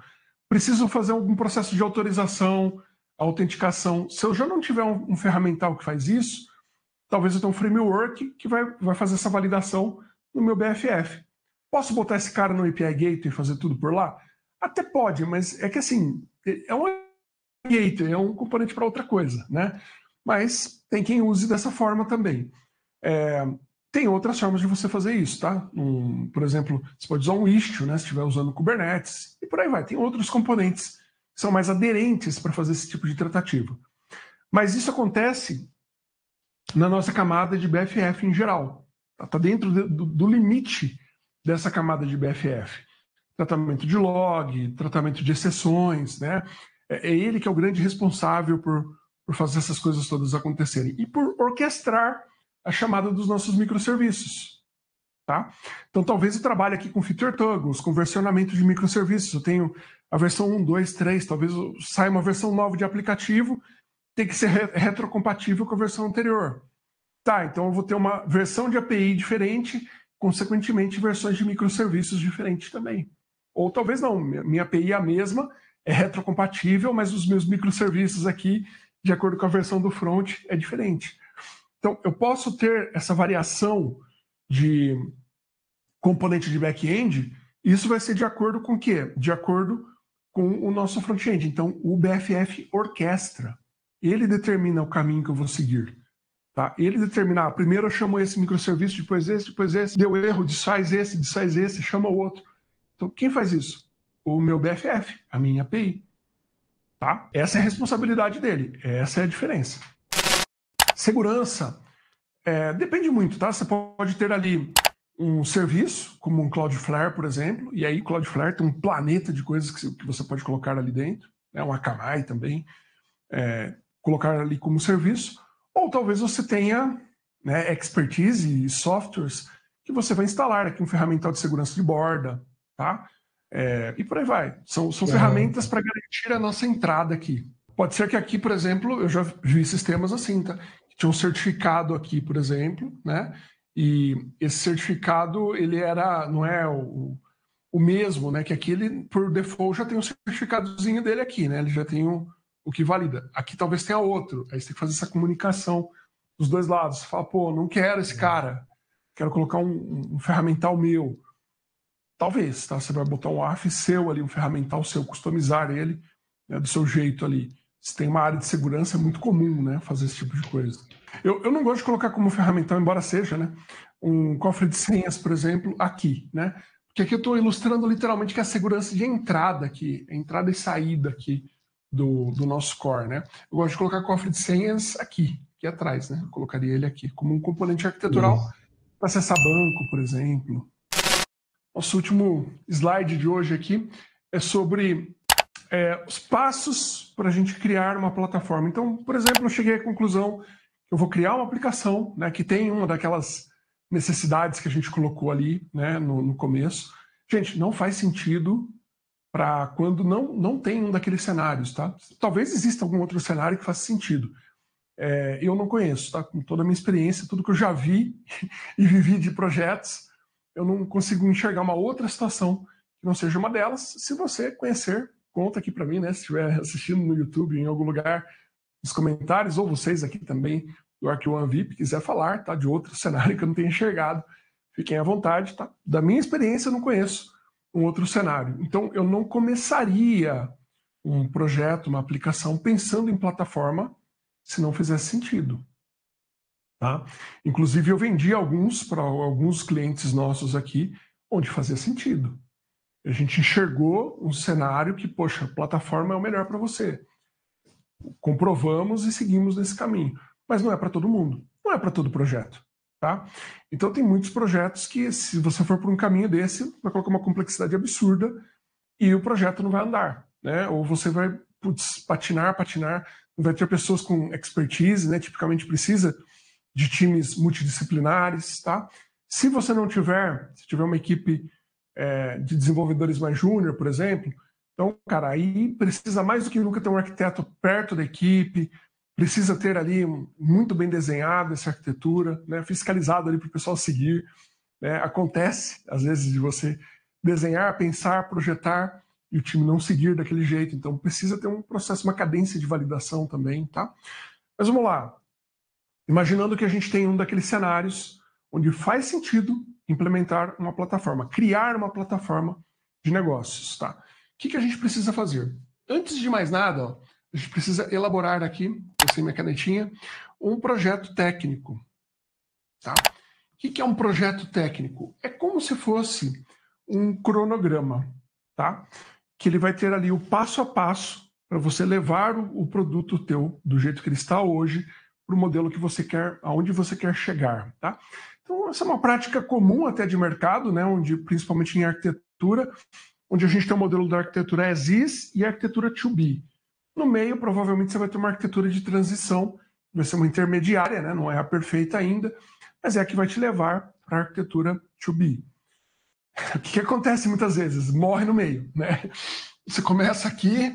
Preciso fazer algum processo de autorização, autenticação. Se eu já não tiver um, um ferramental que faz isso, talvez eu tenha um framework que vai, vai fazer essa validação no meu BFF. Posso botar esse cara no API Gateway e fazer tudo por lá? Até pode, mas é que assim, é, é um gateway, é um componente para outra coisa, né? Mas tem quem use dessa forma também. É, tem outras formas de você fazer isso, tá? Um, por exemplo, você pode usar um istio, né? Se estiver usando Kubernetes, e por aí vai. Tem outros componentes que são mais aderentes para fazer esse tipo de tratativo. Mas isso acontece na nossa camada de BFF em geral. Está tá dentro do, do limite dessa camada de BFF. Tratamento de log, tratamento de exceções, né? É, é ele que é o grande responsável por, por fazer essas coisas todas acontecerem e por orquestrar a chamada dos nossos microserviços. Tá? Então, talvez eu trabalhe aqui com feature toggles, com versionamento de microserviços. Eu tenho a versão 1, 2, 3, talvez saia uma versão nova de aplicativo, tem que ser re retrocompatível com a versão anterior. Tá, então eu vou ter uma versão de API diferente, consequentemente versões de microserviços diferentes também. Ou talvez não, minha API é a mesma, é retrocompatível, mas os meus microserviços aqui, de acordo com a versão do front, é diferente. Então, eu posso ter essa variação de componente de back-end, isso vai ser de acordo com o quê? De acordo com o nosso front-end. Então, o BFF orquestra. Ele determina o caminho que eu vou seguir. Tá? Ele determina, ah, primeiro eu chamo esse microserviço, depois esse, depois esse, deu erro, desfaz esse, desfaz esse, chama o outro. Então, quem faz isso? O meu BFF, a minha API. Tá? Essa é a responsabilidade dele, essa é a diferença. Segurança é, depende muito, tá? Você pode ter ali um serviço, como um Cloudflare, por exemplo, e aí Cloudflare tem um planeta de coisas que você pode colocar ali dentro, né? um Akamai também, é, colocar ali como serviço, ou talvez você tenha né, expertise e softwares que você vai instalar aqui, é um ferramental de segurança de borda, tá? É, e por aí vai. São, são ferramentas para garantir a nossa entrada aqui. Pode ser que aqui, por exemplo, eu já vi sistemas assim, tá? tinha um certificado aqui, por exemplo, né? E esse certificado ele era, não é o, o mesmo, né? Que aqui ele, por default, já tem um certificadozinho dele aqui, né? Ele já tem um, o que valida. Aqui talvez tenha outro. Aí você tem que fazer essa comunicação dos dois lados. Você fala, pô, não quero esse é. cara. Quero colocar um, um ferramental meu. Talvez, tá? Você vai botar um AF seu ali, um ferramental seu, customizar ele né, do seu jeito ali se tem uma área de segurança, é muito comum né, fazer esse tipo de coisa. Eu, eu não gosto de colocar como ferramental, embora seja, né, um cofre de senhas, por exemplo, aqui, né? Porque aqui eu estou ilustrando literalmente que é a segurança de entrada aqui, entrada e saída aqui do, do nosso core, né? Eu gosto de colocar cofre de senhas aqui, aqui atrás, né? Eu colocaria ele aqui como um componente arquitetural para acessar banco, por exemplo. Nosso último slide de hoje aqui é sobre é, os passos para a gente criar uma plataforma. Então, por exemplo, eu cheguei à conclusão que eu vou criar uma aplicação né, que tem uma daquelas necessidades que a gente colocou ali né, no, no começo. Gente, não faz sentido para quando não, não tem um daqueles cenários, tá? Talvez exista algum outro cenário que faça sentido. É, eu não conheço, tá? Com toda a minha experiência, tudo que eu já vi [LAUGHS] e vivi de projetos, eu não consigo enxergar uma outra situação que não seja uma delas. Se você conhecer, Conta aqui para mim, né, se estiver assistindo no YouTube em algum lugar, nos comentários, ou vocês aqui também do ArcOne VIP, quiser falar, tá? De outro [LAUGHS] cenário que eu não tenha enxergado, fiquem à vontade, tá? Da minha experiência, eu não conheço um outro cenário. Então, eu não começaria um projeto, uma aplicação pensando em plataforma se não fizesse sentido. Tá? Inclusive, eu vendi alguns para alguns clientes nossos aqui onde fazia sentido. A gente enxergou um cenário que, poxa, a plataforma é o melhor para você. Comprovamos e seguimos nesse caminho. Mas não é para todo mundo, não é para todo projeto. Tá? Então tem muitos projetos que, se você for por um caminho desse, vai colocar uma complexidade absurda e o projeto não vai andar. Né? Ou você vai putz, patinar, patinar, vai ter pessoas com expertise, né? tipicamente precisa de times multidisciplinares. Tá? Se você não tiver, se tiver uma equipe é, de desenvolvedores mais júnior, por exemplo. Então, cara, aí precisa mais do que nunca ter um arquiteto perto da equipe, precisa ter ali muito bem desenhado essa arquitetura, né, fiscalizado ali para o pessoal seguir. Né? Acontece, às vezes, de você desenhar, pensar, projetar e o time não seguir daquele jeito. Então, precisa ter um processo, uma cadência de validação também, tá? Mas vamos lá. Imaginando que a gente tem um daqueles cenários onde faz sentido implementar uma plataforma, criar uma plataforma de negócios. Tá? O que, que a gente precisa fazer? Antes de mais nada, ó, a gente precisa elaborar aqui, sem minha canetinha, um projeto técnico. Tá? O que, que é um projeto técnico? É como se fosse um cronograma, tá? Que ele vai ter ali o passo a passo para você levar o, o produto teu do jeito que ele está hoje para o modelo que você quer, aonde você quer chegar, tá? Então, essa é uma prática comum até de mercado, né, onde, principalmente em arquitetura, onde a gente tem o um modelo da arquitetura as is e a arquitetura to be. No meio, provavelmente, você vai ter uma arquitetura de transição, vai ser uma intermediária, né, não é a perfeita ainda, mas é a que vai te levar para a arquitetura to be. O que, que acontece muitas vezes? Morre no meio. Né? Você começa aqui,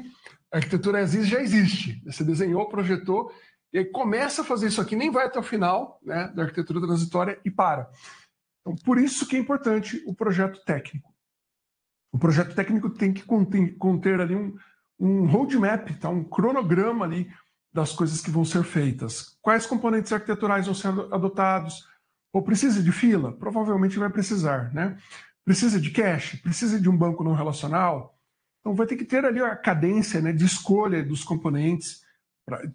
a arquitetura as is já existe. Você desenhou, projetou, e aí começa a fazer isso aqui, nem vai até o final né, da arquitetura transitória e para. Então, por isso que é importante o projeto técnico. O projeto técnico tem que conter, conter ali um, um roadmap, tá? um cronograma ali das coisas que vão ser feitas. Quais componentes arquiteturais vão ser adotados? Ou precisa de fila? Provavelmente vai precisar, né? Precisa de cache? Precisa de um banco não relacional? Então vai ter que ter ali a cadência né, de escolha dos componentes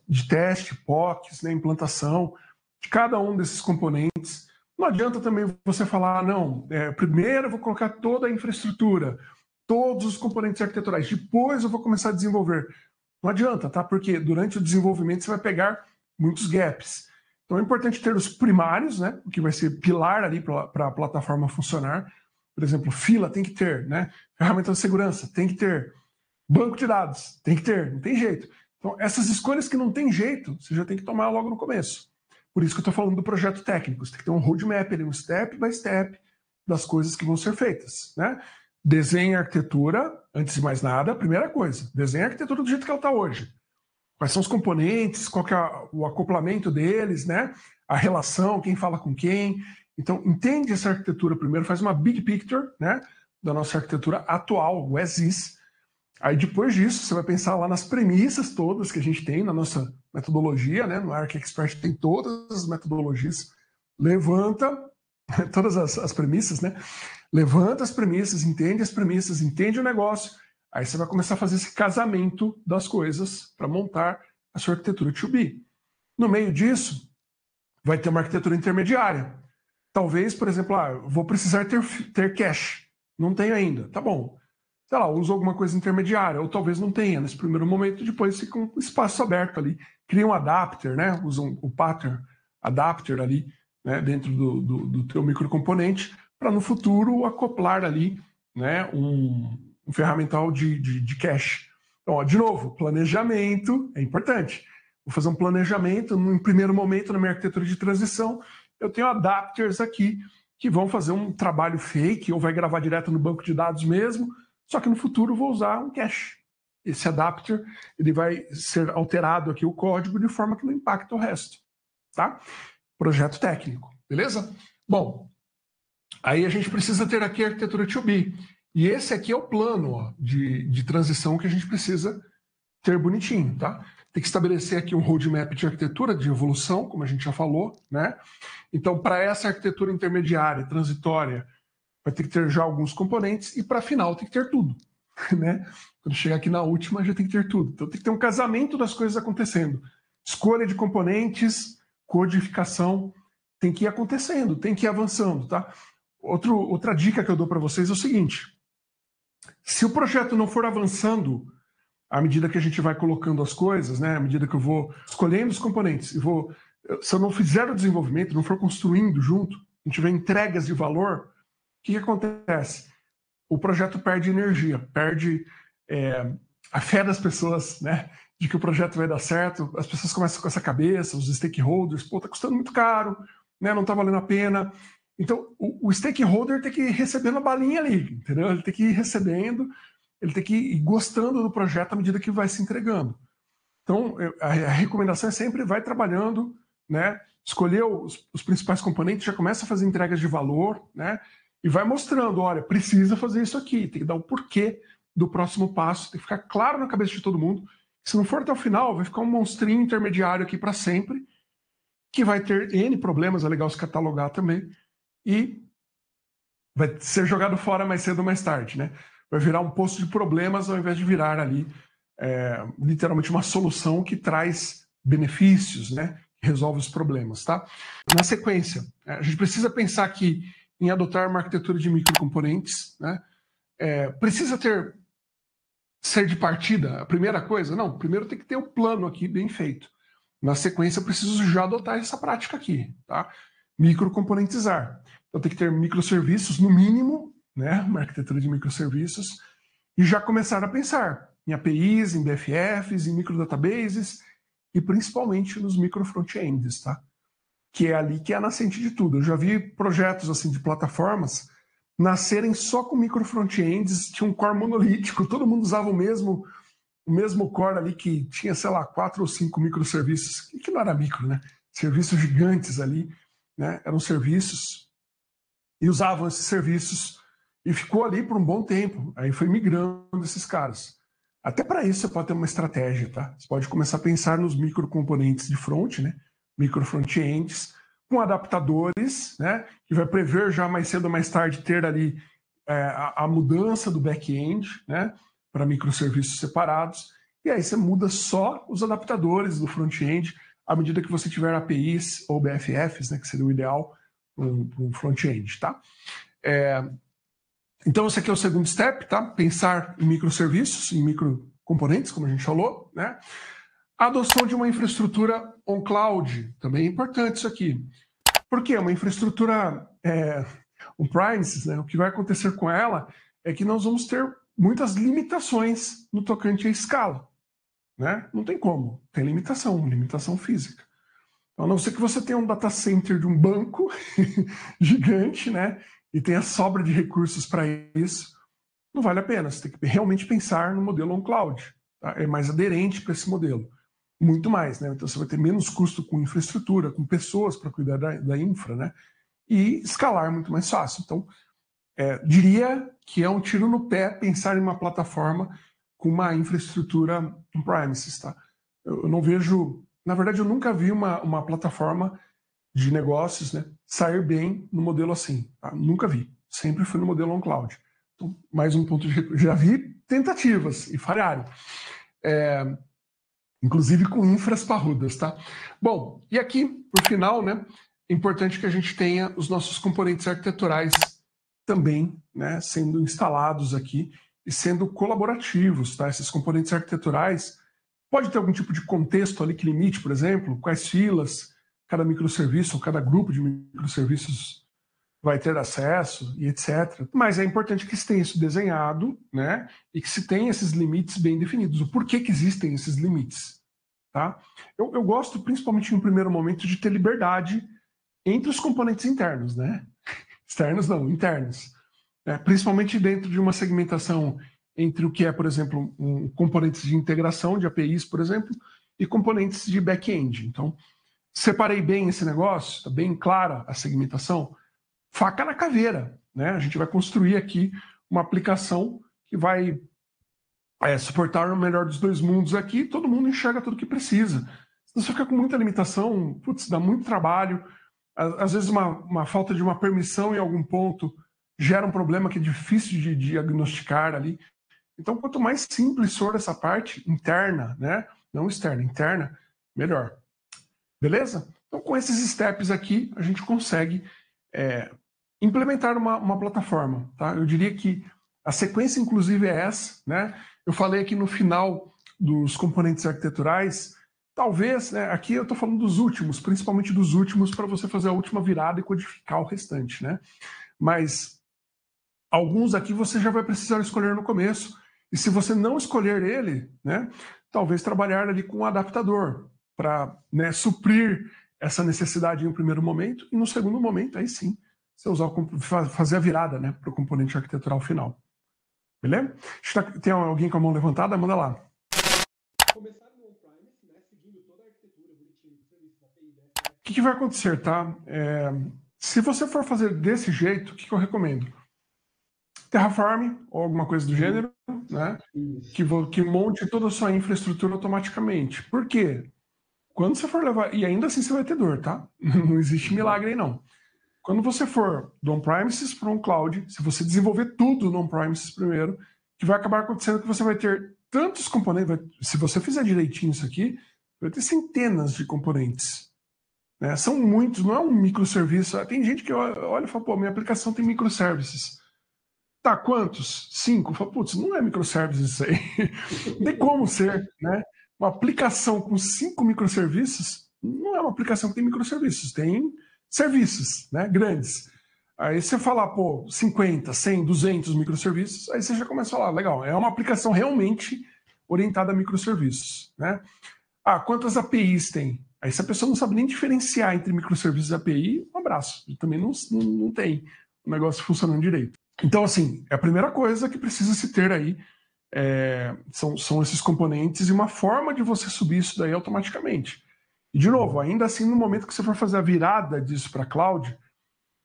de teste, POCs, né, implantação de cada um desses componentes. Não adianta também você falar, não, é, primeiro eu vou colocar toda a infraestrutura, todos os componentes arquiteturais, depois eu vou começar a desenvolver. Não adianta, tá? Porque durante o desenvolvimento você vai pegar muitos gaps. Então é importante ter os primários, né? O que vai ser pilar ali para a plataforma funcionar. Por exemplo, fila tem que ter, né? Ferramenta de segurança tem que ter. Banco de dados tem que ter, não tem jeito. Então, essas escolhas que não tem jeito, você já tem que tomar logo no começo. Por isso que eu estou falando do projeto técnico. Você tem que ter um roadmap, um step by step das coisas que vão ser feitas. Né? Desenhe a arquitetura, antes de mais nada, primeira coisa. Desenhe a arquitetura do jeito que ela está hoje. Quais são os componentes, qual é o acoplamento deles, né? a relação, quem fala com quem. Então, entende essa arquitetura primeiro, faz uma big picture né? da nossa arquitetura atual, o ESIS, is, Aí depois disso, você vai pensar lá nas premissas todas que a gente tem na nossa metodologia, né? No Arc Expert tem todas as metodologias, levanta [LAUGHS] todas as, as premissas, né? Levanta as premissas, entende as premissas, entende o negócio. Aí você vai começar a fazer esse casamento das coisas para montar a sua arquitetura to be. No meio disso, vai ter uma arquitetura intermediária. Talvez, por exemplo, ah, vou precisar ter, ter cache. Não tenho ainda. Tá bom sei lá, usa alguma coisa intermediária, ou talvez não tenha nesse primeiro momento, depois fica um espaço aberto ali, cria um adapter, né? Usa um, o pattern adapter ali né? dentro do, do, do teu microcomponente para no futuro acoplar ali né? um, um ferramental de, de, de cache. Então, ó, de novo, planejamento é importante. Vou fazer um planejamento num primeiro momento na minha arquitetura de transição. Eu tenho adapters aqui que vão fazer um trabalho fake ou vai gravar direto no banco de dados mesmo só que no futuro vou usar um cache. Esse adapter ele vai ser alterado aqui o código de forma que não impacte o resto, tá? Projeto técnico, beleza? Bom, aí a gente precisa ter aqui a arquitetura 2B. E esse aqui é o plano ó, de, de transição que a gente precisa ter bonitinho, tá? Tem que estabelecer aqui um roadmap de arquitetura, de evolução, como a gente já falou, né? Então, para essa arquitetura intermediária, transitória, vai ter que ter já alguns componentes e para final tem que ter tudo, [LAUGHS] né? Quando chegar aqui na última já tem que ter tudo. Então tem que ter um casamento das coisas acontecendo. Escolha de componentes, codificação, tem que ir acontecendo, tem que ir avançando, tá? Outro, outra dica que eu dou para vocês é o seguinte: se o projeto não for avançando à medida que a gente vai colocando as coisas, né, à medida que eu vou escolhendo os componentes e vou, se eu não fizer o desenvolvimento, não for construindo junto, gente tiver entregas de valor, que, que acontece? O projeto perde energia, perde é, a fé das pessoas, né? De que o projeto vai dar certo, as pessoas começam com essa cabeça, os stakeholders, pô, tá custando muito caro, né? Não tá valendo a pena. Então, o, o stakeholder tem que ir recebendo a balinha ali, entendeu? Ele tem que ir recebendo, ele tem que ir gostando do projeto à medida que vai se entregando. Então, a, a recomendação é sempre vai trabalhando, né? Escolheu os, os principais componentes, já começa a fazer entregas de valor, né? e vai mostrando, olha, precisa fazer isso aqui, tem que dar o um porquê do próximo passo, tem que ficar claro na cabeça de todo mundo. Se não for até o final, vai ficar um monstrinho intermediário aqui para sempre, que vai ter N problemas, é legal se catalogar também, e vai ser jogado fora mais cedo ou mais tarde, né? Vai virar um posto de problemas ao invés de virar ali é, literalmente uma solução que traz benefícios, né? Resolve os problemas, tá? Na sequência, a gente precisa pensar que em adotar uma arquitetura de microcomponentes. Né? É, precisa ter ser de partida a primeira coisa? Não, primeiro tem que ter o um plano aqui bem feito. Na sequência, eu preciso já adotar essa prática aqui, tá? Microcomponentizar. Então tem que ter microserviços, no mínimo, né? Uma arquitetura de microserviços, e já começar a pensar em APIs, em BFFs, em microdatabases e principalmente nos microfrontends, tá? que é ali que é a nascente de tudo. Eu já vi projetos assim de plataformas nascerem só com micro front-ends, tinha um core monolítico, [LAUGHS] todo mundo usava o mesmo o mesmo core ali que tinha, sei lá, quatro ou cinco microserviços, que não era micro, né? Serviços gigantes ali, né? Eram serviços e usavam esses serviços e ficou ali por um bom tempo. Aí foi migrando esses caras. Até para isso você pode ter uma estratégia, tá? Você pode começar a pensar nos microcomponentes de front, né? microfrontends, com adaptadores, né, que vai prever já mais cedo ou mais tarde ter ali é, a, a, mudança do back-end né, para microserviços separados. E aí você muda só os adaptadores do front-end à medida que você tiver APIs ou BFFs, né, que seria o ideal para um front-end. Tá? É, então, esse aqui é o segundo step, tá? pensar em microserviços, em microcomponentes, como a gente falou. Né? A adoção de uma infraestrutura on-cloud, também é importante isso aqui. Porque é uma infraestrutura é, on-premises, né? o que vai acontecer com ela é que nós vamos ter muitas limitações no tocante à escala. Né? Não tem como, tem limitação, limitação física. Então, a não ser que você tenha um data center de um banco [LAUGHS] gigante, né? E tenha sobra de recursos para isso, não vale a pena. Você tem que realmente pensar no modelo on-cloud. Tá? É mais aderente para esse modelo muito mais, né? Então você vai ter menos custo com infraestrutura, com pessoas para cuidar da, da, infra, né? E escalar é muito mais fácil. Então, é, diria que é um tiro no pé pensar em uma plataforma com uma infraestrutura on premises, tá? Eu, eu, não vejo, na verdade, eu nunca vi uma, uma plataforma de negócios, né, sair bem no modelo assim. Tá? Nunca vi. Sempre foi no modelo on cloud. Então, mais um ponto de já vi tentativas e falharam. É, inclusive com infras parrudas, tá? Bom, e aqui, por final, né, é importante que a gente tenha os nossos componentes arquiteturais também, né, sendo instalados aqui e sendo colaborativos, tá? Esses componentes arquiteturais pode ter algum tipo de contexto ali que limite, por exemplo, quais filas cada microserviço ou cada grupo de microserviços vai ter acesso e etc. Mas é importante que se tenha isso desenhado, né? E que se tenha esses limites bem definidos. O porquê que existem esses limites, tá? Eu, eu gosto, principalmente no primeiro momento, de ter liberdade entre os componentes internos, né? [LAUGHS] Externos não, internos. É, principalmente dentro de uma segmentação entre o que é, por exemplo, um, componentes de integração de APIs, por exemplo, e componentes de back-end. Então, separei bem esse negócio, está bem clara a segmentação faca na caveira. Né? A gente vai construir aqui uma aplicação que vai é, suportar o melhor dos dois mundos aqui, todo mundo enxerga tudo que precisa. Se você fica com muita limitação, putz, dá muito trabalho. Às vezes uma, uma falta de uma permissão em algum ponto gera um problema que é difícil de diagnosticar ali. Então, quanto mais simples for essa parte interna, né? Não externa, interna, melhor. Beleza? Então, com esses steps aqui, a gente consegue é, implementar uma, uma plataforma. Tá? Eu diria que a sequência, inclusive, é essa. Né? Eu falei aqui no final dos componentes arquiteturais, talvez, né, aqui eu estou falando dos últimos, principalmente dos últimos, para você fazer a última virada e codificar o restante. Né? Mas alguns aqui você já vai precisar escolher no começo, e se você não escolher ele, né, talvez trabalhar ali com um adaptador para né, suprir essa necessidade em um primeiro momento, e no segundo momento, aí sim, você usar, fazer a virada né, para o componente arquitetural final. Beleza? Tá, tem alguém com a mão levantada? Manda lá. Né? O que, que vai acontecer, tá? É, se você for fazer desse jeito, o que, que eu recomendo? Terraform ou alguma coisa do gênero, né? Que, que monte toda a sua infraestrutura automaticamente. Por quê? Quando você for levar. E ainda assim você vai ter dor, tá? [LAUGHS] Não existe milagre aí, não. Quando você for do on-premises para um cloud, se você desenvolver tudo no on-premises primeiro, que vai acabar acontecendo que você vai ter tantos componentes, vai, se você fizer direitinho isso aqui, vai ter centenas de componentes. Né? São muitos, não é um microserviço. Tem gente que olha e fala, pô, minha aplicação tem microservices. Tá, quantos? Cinco? Fala, putz, não é microservices isso aí. não [LAUGHS] tem como ser, né? Uma aplicação com cinco microserviços não é uma aplicação que tem microserviços, tem serviços né, grandes. Aí você fala, pô, 50, 100, 200 microserviços, aí você já começa a falar, legal, é uma aplicação realmente orientada a microserviços, né? Ah, quantas APIs tem? Aí se a pessoa não sabe nem diferenciar entre microserviços e API, um abraço, também não, não, não tem o negócio funcionando direito. Então, assim, é a primeira coisa que precisa se ter aí, é, são, são esses componentes e uma forma de você subir isso daí automaticamente. E, de novo, ainda assim, no momento que você for fazer a virada disso para cloud,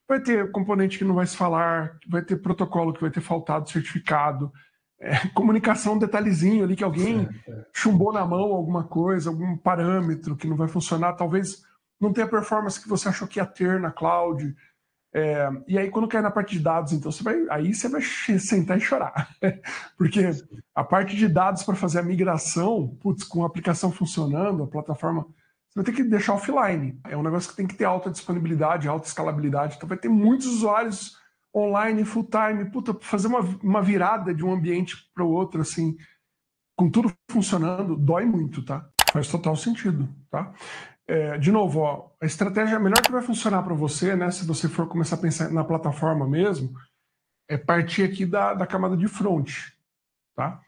vai ter componente que não vai se falar, vai ter protocolo que vai ter faltado certificado, é, [LAUGHS] comunicação detalhezinho ali que alguém certo. É. chumbou na mão alguma coisa, algum parâmetro que não vai funcionar, talvez não tenha a performance que você achou que ia ter na cloud. É, e aí quando cai na parte de dados, então você vai, aí você vai sentar e chorar, [LAUGHS] porque a parte de dados para fazer a migração, putz, com a aplicação funcionando, a plataforma você vai ter que deixar offline. É um negócio que tem que ter alta disponibilidade, alta escalabilidade. Então vai ter muitos usuários online, full time, puta, fazer uma, uma virada de um ambiente para o outro, assim, com tudo funcionando, dói muito, tá? Faz total sentido, tá? É, de novo, ó, a estratégia melhor que vai funcionar para você, né, se você for começar a pensar na plataforma mesmo, é partir aqui da, da camada de front, tá?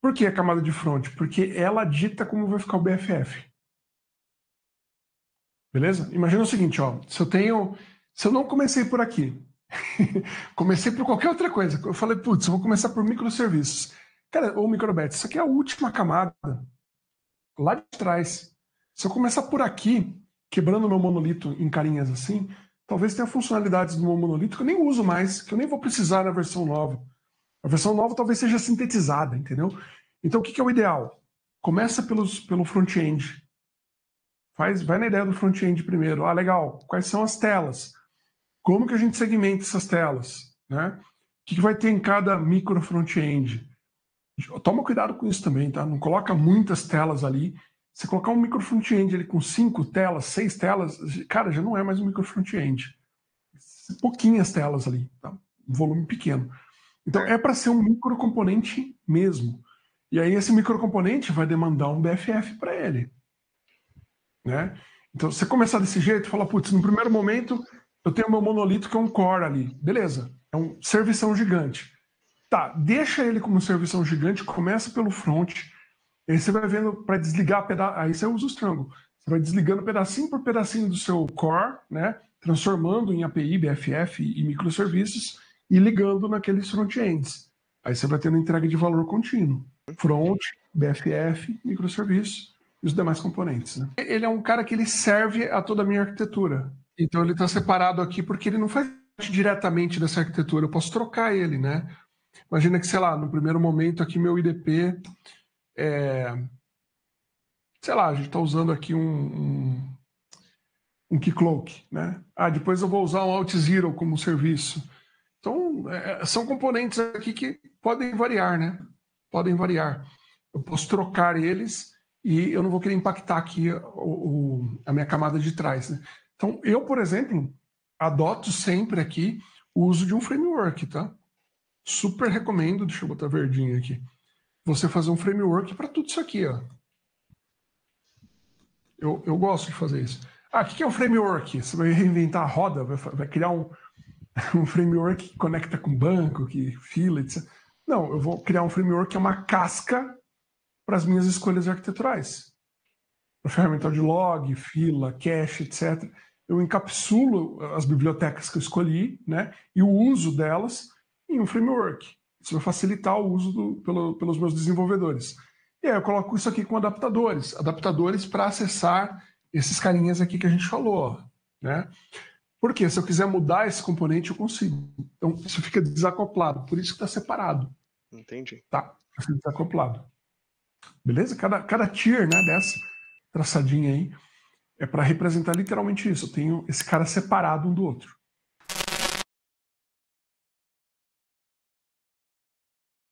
Por que a camada de front? Porque ela dita como vai ficar o BFF. Beleza? Imagina o seguinte, ó, se eu tenho, se eu não comecei por aqui, [LAUGHS] comecei por qualquer outra coisa, eu falei, putz, eu vou começar por microserviços. Cara, ou microbet. isso aqui é a última camada, lá de trás. Se eu começar por aqui, quebrando meu monolito em carinhas assim, talvez tenha funcionalidades do meu monolito que eu nem uso mais, que eu nem vou precisar na versão nova. A versão nova talvez seja sintetizada, entendeu? Então o que, que é o ideal? Começa pelos, pelo front-end, Faz, vai na ideia do front-end primeiro. Ah, legal. Quais são as telas? Como que a gente segmenta essas telas? Né? O que, que vai ter em cada micro front-end? Toma cuidado com isso também, tá? Não coloca muitas telas ali. Você colocar um micro front-end ali com cinco telas, seis telas, cara, já não é mais um micro front-end. Pouquinhas telas ali, tá? Um volume pequeno. Então é para ser um micro componente mesmo. E aí esse micro componente vai demandar um BFF para ele. Né? Então, você começar desse jeito, fala, putz, no primeiro momento eu tenho meu monolito que é um core ali. Beleza, é um servição gigante. Tá, deixa ele como servição gigante, começa pelo front, aí você vai vendo para desligar, peda... aí você usa o Strangle. Você vai desligando pedacinho por pedacinho do seu core, né? transformando em API, BFF e microserviços e ligando naqueles front-ends. Aí você vai tendo entrega de valor contínuo. Front, BFF, microserviços, e os demais componentes. Né? Ele é um cara que ele serve a toda a minha arquitetura. Então ele está separado aqui porque ele não faz diretamente dessa arquitetura. Eu posso trocar ele, né? Imagina que, sei lá, no primeiro momento aqui meu IDP é... Sei lá, a gente está usando aqui um, um, Keycloak, né? Ah, depois eu vou usar um alt zero como serviço. Então, é, são componentes aqui que podem variar, né? Podem variar. Eu posso trocar eles e eu não vou querer impactar aqui o, o, a minha camada de trás. Né? Então, eu, por exemplo, adoto sempre aqui o uso de um framework, tá? Super recomendo, deixa eu botar verdinho aqui, você fazer um framework para tudo isso aqui, ó. Eu, eu gosto de fazer isso. Ah, o que é um framework? Você vai reinventar a roda, vai, vai criar um, [LAUGHS] um framework que conecta com banco, que fila, etc. Não, eu vou criar um framework que é uma casca para as minhas escolhas arquiteturais. para ferramental de log, fila, cache, etc. Eu encapsulo as bibliotecas que eu escolhi né, e o uso delas em um framework. Isso vai facilitar o uso do, pelo, pelos meus desenvolvedores. E aí eu coloco isso aqui com adaptadores. Adaptadores para acessar esses carinhas aqui que a gente falou. Né? Porque se eu quiser mudar esse componente, eu consigo. Então, isso fica desacoplado. Por isso que está separado. Entendi. Tá, desacoplado. Beleza? Cada, cada tier né, dessa traçadinha aí é para representar literalmente isso. Eu tenho esse cara separado um do outro.